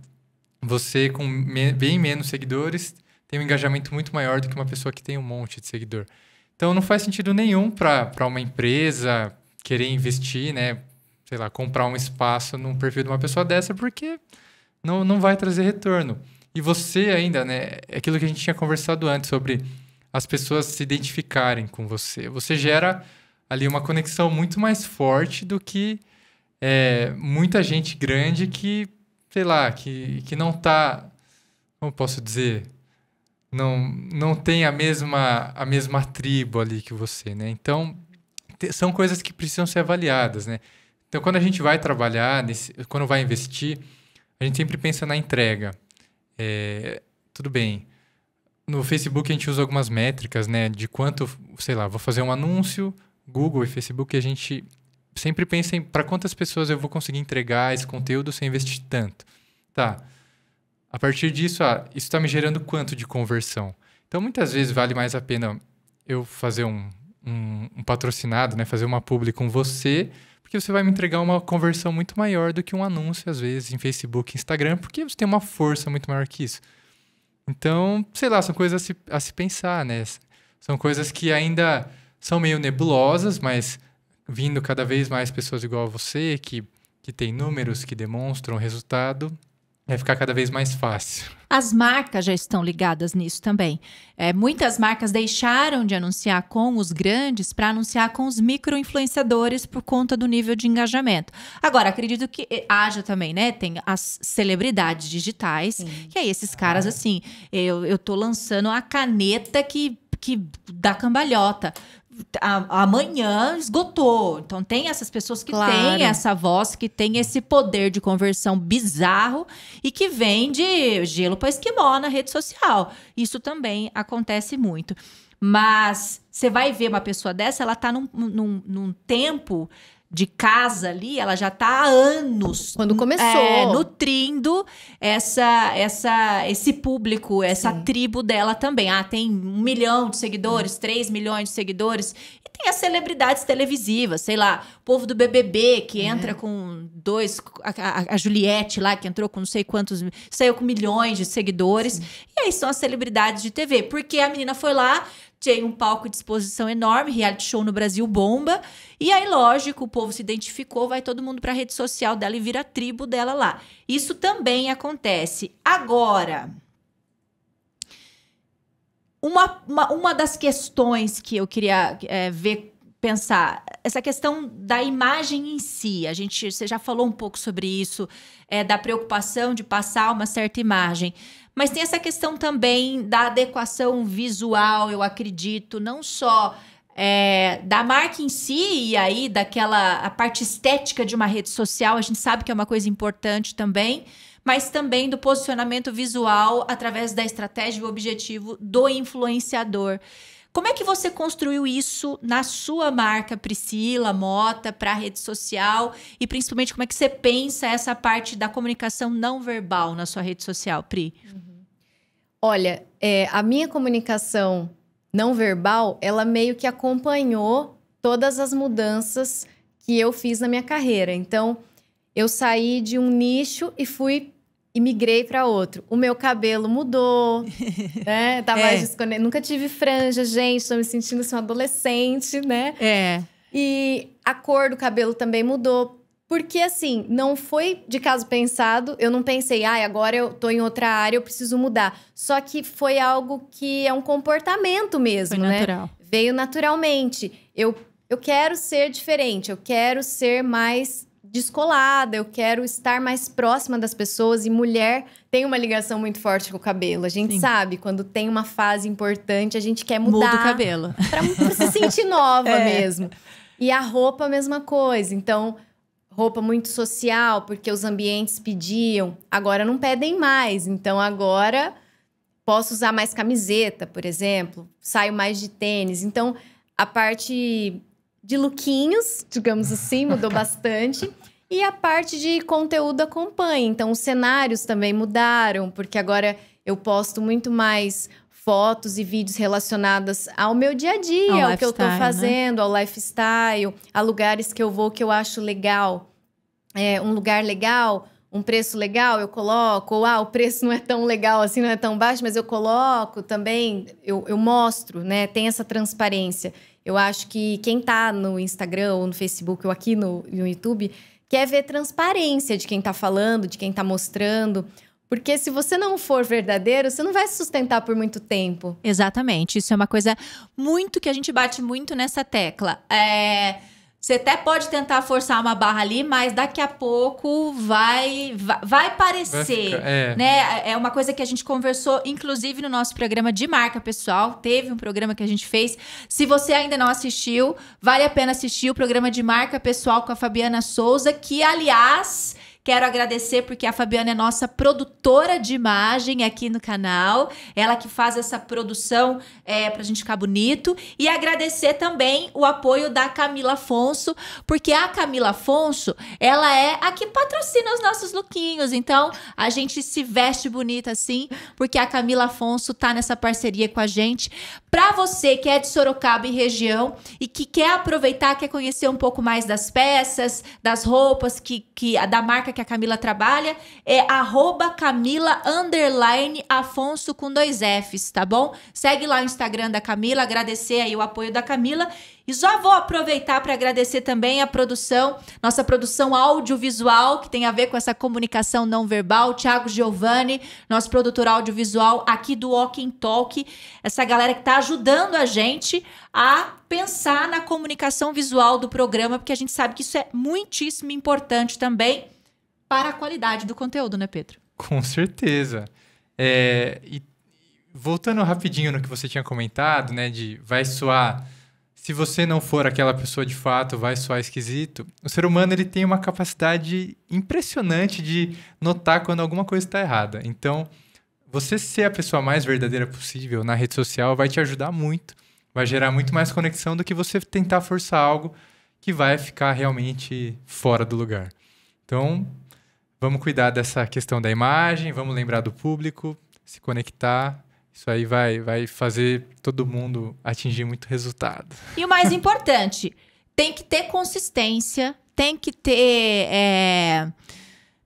você com me bem menos seguidores tem um engajamento muito maior do que uma pessoa que tem um monte de seguidor. Então não faz sentido nenhum para uma empresa querer investir, né? Sei lá, comprar um espaço num perfil de uma pessoa dessa, porque não, não vai trazer retorno. E você ainda, né? É aquilo que a gente tinha conversado antes sobre as pessoas se identificarem com você. Você gera ali uma conexão muito mais forte do que é, muita gente grande que sei lá, que, que não está, como posso dizer, não, não tem a mesma, a mesma tribo ali que você, né? Então, te, são coisas que precisam ser avaliadas, né? Então, quando a gente vai trabalhar, nesse, quando vai investir, a gente sempre pensa na entrega. É, tudo bem. No Facebook a gente usa algumas métricas, né? De quanto, sei lá, vou fazer um anúncio, Google e Facebook, a gente sempre pensem para quantas pessoas eu vou conseguir entregar esse conteúdo sem investir tanto. Tá. A partir disso, ah, isso está me gerando quanto de conversão? Então, muitas vezes vale mais a pena eu fazer um, um, um patrocinado, né? fazer uma publi com você, porque você vai me entregar uma conversão muito maior do que um anúncio, às vezes, em Facebook, Instagram, porque você tem uma força muito maior que isso. Então, sei lá, são coisas a se, a se pensar, né? São coisas que ainda são meio nebulosas, mas vindo cada vez mais pessoas igual a você, que, que tem números que demonstram resultado, vai ficar cada vez mais fácil. As marcas já estão ligadas nisso também. É, muitas marcas deixaram de anunciar com os grandes para anunciar com os micro-influenciadores por conta do nível de engajamento. Agora, acredito que eh, haja também, né? Tem as celebridades digitais, Sim. que aí esses ah. caras, assim, eu, eu tô lançando a caneta que que dá cambalhota amanhã esgotou. Então tem essas pessoas que claro. têm essa voz, que tem esse poder de conversão bizarro e que vende gelo para esquimó na rede social. Isso também acontece muito. Mas você vai ver uma pessoa dessa, ela está num, num, num tempo de casa ali, ela já está há anos. Quando começou. É, nutrindo essa, essa, esse público, essa Sim. tribo dela também. Ah, tem um milhão de seguidores, é. três milhões de seguidores. E tem as celebridades televisivas, sei lá, o povo do BBB que é. entra com dois. A, a, Juliette lá, que entrou com não sei quantos. saiu com milhões de seguidores. Sim. E aí são as celebridades de TV, porque a menina foi lá tem um palco de exposição enorme, reality show no Brasil bomba. E aí, lógico, o povo se identificou, vai todo mundo para a rede social dela e vira a tribo dela lá. Isso também acontece. Agora, uma, uma, uma das questões que eu queria é, ver pensar essa questão da imagem em si. A gente, você já falou um pouco sobre isso, é, da preocupação de passar uma certa imagem. Mas tem essa questão também da adequação visual, eu acredito, não só é, da marca em si e aí daquela a parte estética de uma rede social, a gente sabe que é uma coisa importante também, mas também do posicionamento visual através da estratégia e o objetivo do influenciador. Como é que você construiu isso na sua marca Priscila Mota para a rede social e principalmente como é que você pensa essa parte da comunicação não verbal na sua rede social, Pri? Uhum. Olha, é, a minha comunicação não verbal, ela meio que acompanhou todas as mudanças que eu fiz na minha carreira. Então, eu saí de um nicho e fui e migrei para outro. O meu cabelo mudou, né? Tá é. mais desconectado. Nunca tive franja, gente. Estou me sentindo assim, uma adolescente, né? É. E a cor do cabelo também mudou. Porque, assim, não foi de caso pensado. Eu não pensei, ai, ah, agora eu tô em outra área, eu preciso mudar. Só que foi algo que é um comportamento mesmo, foi né? Natural. Veio naturalmente. Eu, eu quero ser diferente, eu quero ser mais descolada, eu quero estar mais próxima das pessoas. E mulher tem uma ligação muito forte com o cabelo. A gente Sim. sabe, quando tem uma fase importante, a gente quer mudar. Muda o cabelo. Pra, pra se sentir nova é. mesmo. E a roupa, a mesma coisa. Então roupa muito social, porque os ambientes pediam. Agora não pedem mais. Então agora posso usar mais camiseta, por exemplo, saio mais de tênis. Então a parte de lookinhos, digamos assim, mudou bastante. E a parte de conteúdo acompanha. Então os cenários também mudaram, porque agora eu posto muito mais fotos e vídeos relacionadas ao meu dia a dia, ao, ao que eu estou né? fazendo, né? ao lifestyle, a lugares que eu vou que eu acho legal. É, um lugar legal, um preço legal, eu coloco. Ou, ah, o preço não é tão legal assim, não é tão baixo, mas eu coloco também, eu, eu mostro, né? Tem essa transparência. Eu acho que quem tá no Instagram ou no Facebook ou aqui no, no YouTube quer ver transparência de quem tá falando, de quem tá mostrando. Porque se você não for verdadeiro, você não vai se sustentar por muito tempo. Exatamente. Isso é uma coisa muito que a gente bate muito nessa tecla. É. Você até pode tentar forçar uma barra ali, mas daqui a pouco vai vai, vai parecer, vai ficar, é. né? É uma coisa que a gente conversou, inclusive no nosso programa de marca pessoal. Teve um programa que a gente fez. Se você ainda não assistiu, vale a pena assistir o programa de marca pessoal com a Fabiana Souza, que aliás Quero agradecer porque a Fabiana é nossa produtora de imagem aqui no canal, ela que faz essa produção é, para a gente ficar bonito. E agradecer também o apoio da Camila Afonso, porque a Camila Afonso, ela é a que patrocina os nossos lookinhos. Então, a gente se veste bonita assim, porque a Camila Afonso tá nessa parceria com a gente. Para você que é de Sorocaba e região e que quer aproveitar, quer conhecer um pouco mais das peças, das roupas que, que da marca que a Camila trabalha é arroba Camila underline Afonso com dois Fs, tá bom? Segue lá o Instagram da Camila, agradecer aí o apoio da Camila. E já vou aproveitar para agradecer também a produção, nossa produção audiovisual, que tem a ver com essa comunicação não verbal, Thiago Giovanni, nosso produtor audiovisual aqui do Walking Talk, essa galera que está ajudando a gente a pensar na comunicação visual do programa, porque a gente sabe que isso é muitíssimo importante também para a qualidade do conteúdo, né, Pedro? Com certeza. É, e voltando rapidinho no que você tinha comentado, né, de vai soar. Se você não for aquela pessoa de fato, vai soar esquisito. O ser humano ele tem uma capacidade impressionante de notar quando alguma coisa está errada. Então, você ser a pessoa mais verdadeira possível na rede social vai te ajudar muito, vai gerar muito mais conexão do que você tentar forçar algo que vai ficar realmente fora do lugar. Então, Vamos cuidar dessa questão da imagem, vamos lembrar do público, se conectar. Isso aí vai, vai fazer todo mundo atingir muito resultado. E o mais importante, tem que ter consistência, tem que ter é,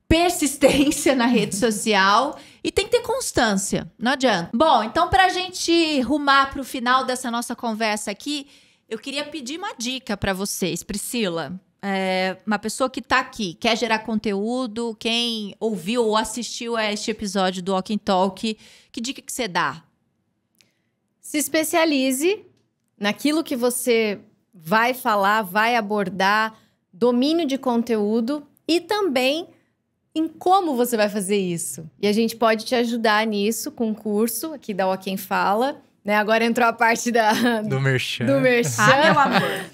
persistência na rede social e tem que ter constância. Não adianta. Bom, então, para a gente rumar para o final dessa nossa conversa aqui, eu queria pedir uma dica para vocês, Priscila é, uma pessoa que está aqui, quer gerar conteúdo, quem ouviu ou assistiu a este episódio do Walking Talk, que dica que você dá? Se especialize naquilo que você vai falar, vai abordar, domínio de conteúdo e também em como você vai fazer isso. E a gente pode te ajudar nisso com o um curso aqui da Walking Fala. Né? Agora entrou a parte da, do merchan. Do merchan. Ah, meu amor.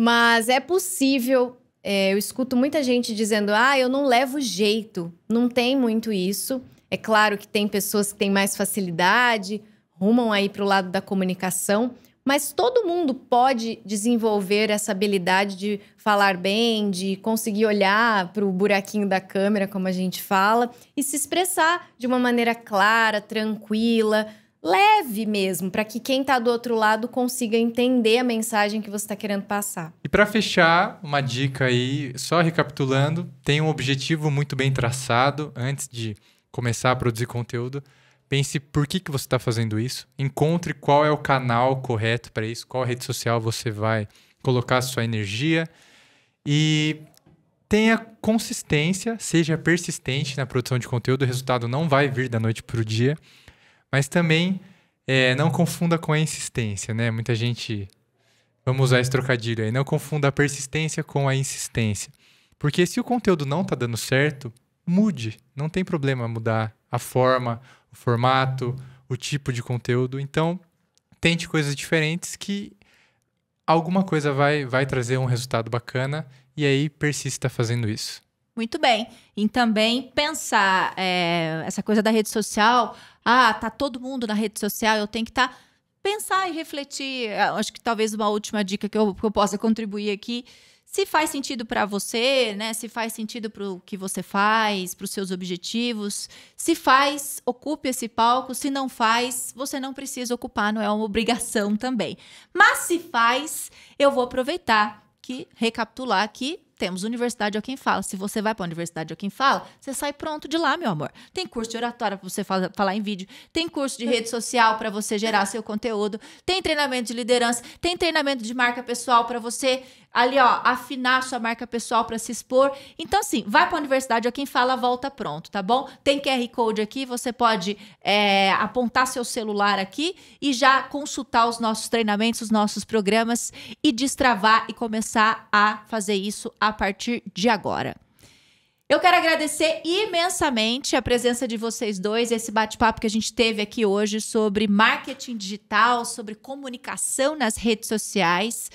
Mas é possível. É, eu escuto muita gente dizendo: ah, eu não levo jeito. Não tem muito isso. É claro que tem pessoas que têm mais facilidade, rumam aí para o lado da comunicação, mas todo mundo pode desenvolver essa habilidade de falar bem, de conseguir olhar para o buraquinho da câmera, como a gente fala, e se expressar de uma maneira clara, tranquila leve mesmo, para que quem está do outro lado consiga entender a mensagem que você está querendo passar. E para fechar, uma dica aí, só recapitulando, tem um objetivo muito bem traçado antes de começar a produzir conteúdo. Pense por que, que você está fazendo isso, encontre qual é o canal correto para isso, qual rede social você vai colocar sua energia e tenha consistência, seja persistente na produção de conteúdo, o resultado não vai vir da noite para o dia. Mas também é, não confunda com a insistência, né? Muita gente. Vamos usar esse trocadilho aí. Não confunda a persistência com a insistência. Porque se o conteúdo não está dando certo, mude. Não tem problema mudar a forma, o formato, o tipo de conteúdo. Então, tente coisas diferentes que alguma coisa vai, vai trazer um resultado bacana e aí persista fazendo isso. Muito bem. E também pensar é, essa coisa da rede social. Ah, tá todo mundo na rede social, eu tenho que estar. Tá pensar e refletir. É, acho que talvez uma última dica que eu, que eu possa contribuir aqui. Se faz sentido para você, né? Se faz sentido para o que você faz, para os seus objetivos. Se faz, ocupe esse palco. Se não faz, você não precisa ocupar, não é uma obrigação também. Mas se faz, eu vou aproveitar que recapitular aqui temos Universidade é quem fala. Se você vai para a Universidade é quem fala, você sai pronto de lá, meu amor. Tem curso de oratória para você falar, falar em vídeo, tem curso de rede social para você gerar seu conteúdo, tem treinamento de liderança, tem treinamento de marca pessoal para você ali, ó, afinar sua marca pessoal para se expor. Então, assim, vai para a universidade, ó, é quem fala, volta pronto, tá bom? Tem QR Code aqui, você pode é, apontar seu celular aqui e já consultar os nossos treinamentos, os nossos programas e destravar e começar a fazer isso a partir de agora. Eu quero agradecer imensamente a presença de vocês dois, esse bate-papo que a gente teve aqui hoje sobre marketing digital, sobre comunicação nas redes sociais.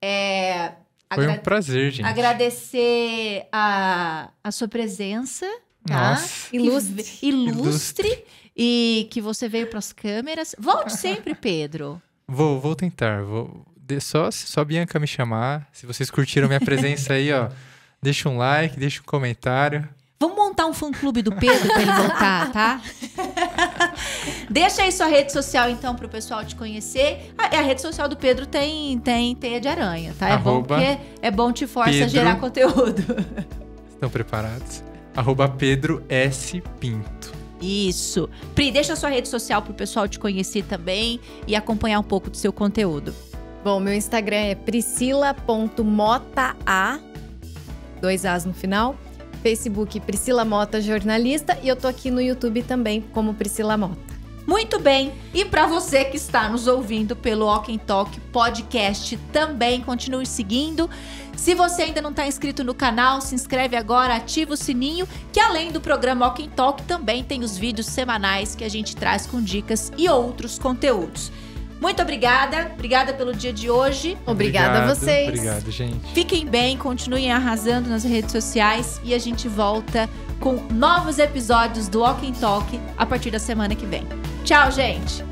É, Foi um prazer, gente. Agradecer a, a sua presença. Tá? Nossa. Ilustre. Ilustre. Ilustre. E que você veio para as câmeras. Volte sempre, Pedro. Vou, vou tentar. Vou... De, só, só Bianca me chamar. Se vocês curtiram minha presença aí, ó, deixa um like, deixa um comentário. Vamos montar um fã-clube do Pedro pra ele voltar, tá? Deixa aí sua rede social, então, pro pessoal te conhecer. A, ah, é, a rede social do Pedro tem, tem teia de aranha, tá? É bom porque é bom te força Pedro... a gerar conteúdo. Estão preparados? Arroba Pedro S. Pinto. Isso. Pri, deixa a sua rede social pro pessoal te conhecer também e acompanhar um pouco do seu conteúdo. Bom, meu Instagram é priscila.motaa, dois As no final Facebook Priscila Mota Jornalista e eu tô aqui no YouTube também como Priscila Mota. Muito bem. E para você que está nos ouvindo pelo Walk and Talk Podcast também, continue seguindo. Se você ainda não está inscrito no canal, se inscreve agora, ativa o sininho, que além do programa Walk and Talk também tem os vídeos semanais que a gente traz com dicas e outros conteúdos. Muito obrigada. Obrigada pelo dia de hoje. Obrigada obrigado, a vocês. Obrigado, gente. Fiquem bem, continuem arrasando nas redes sociais e a gente volta com novos episódios do Walking Talk a partir da semana que vem. Tchau, gente.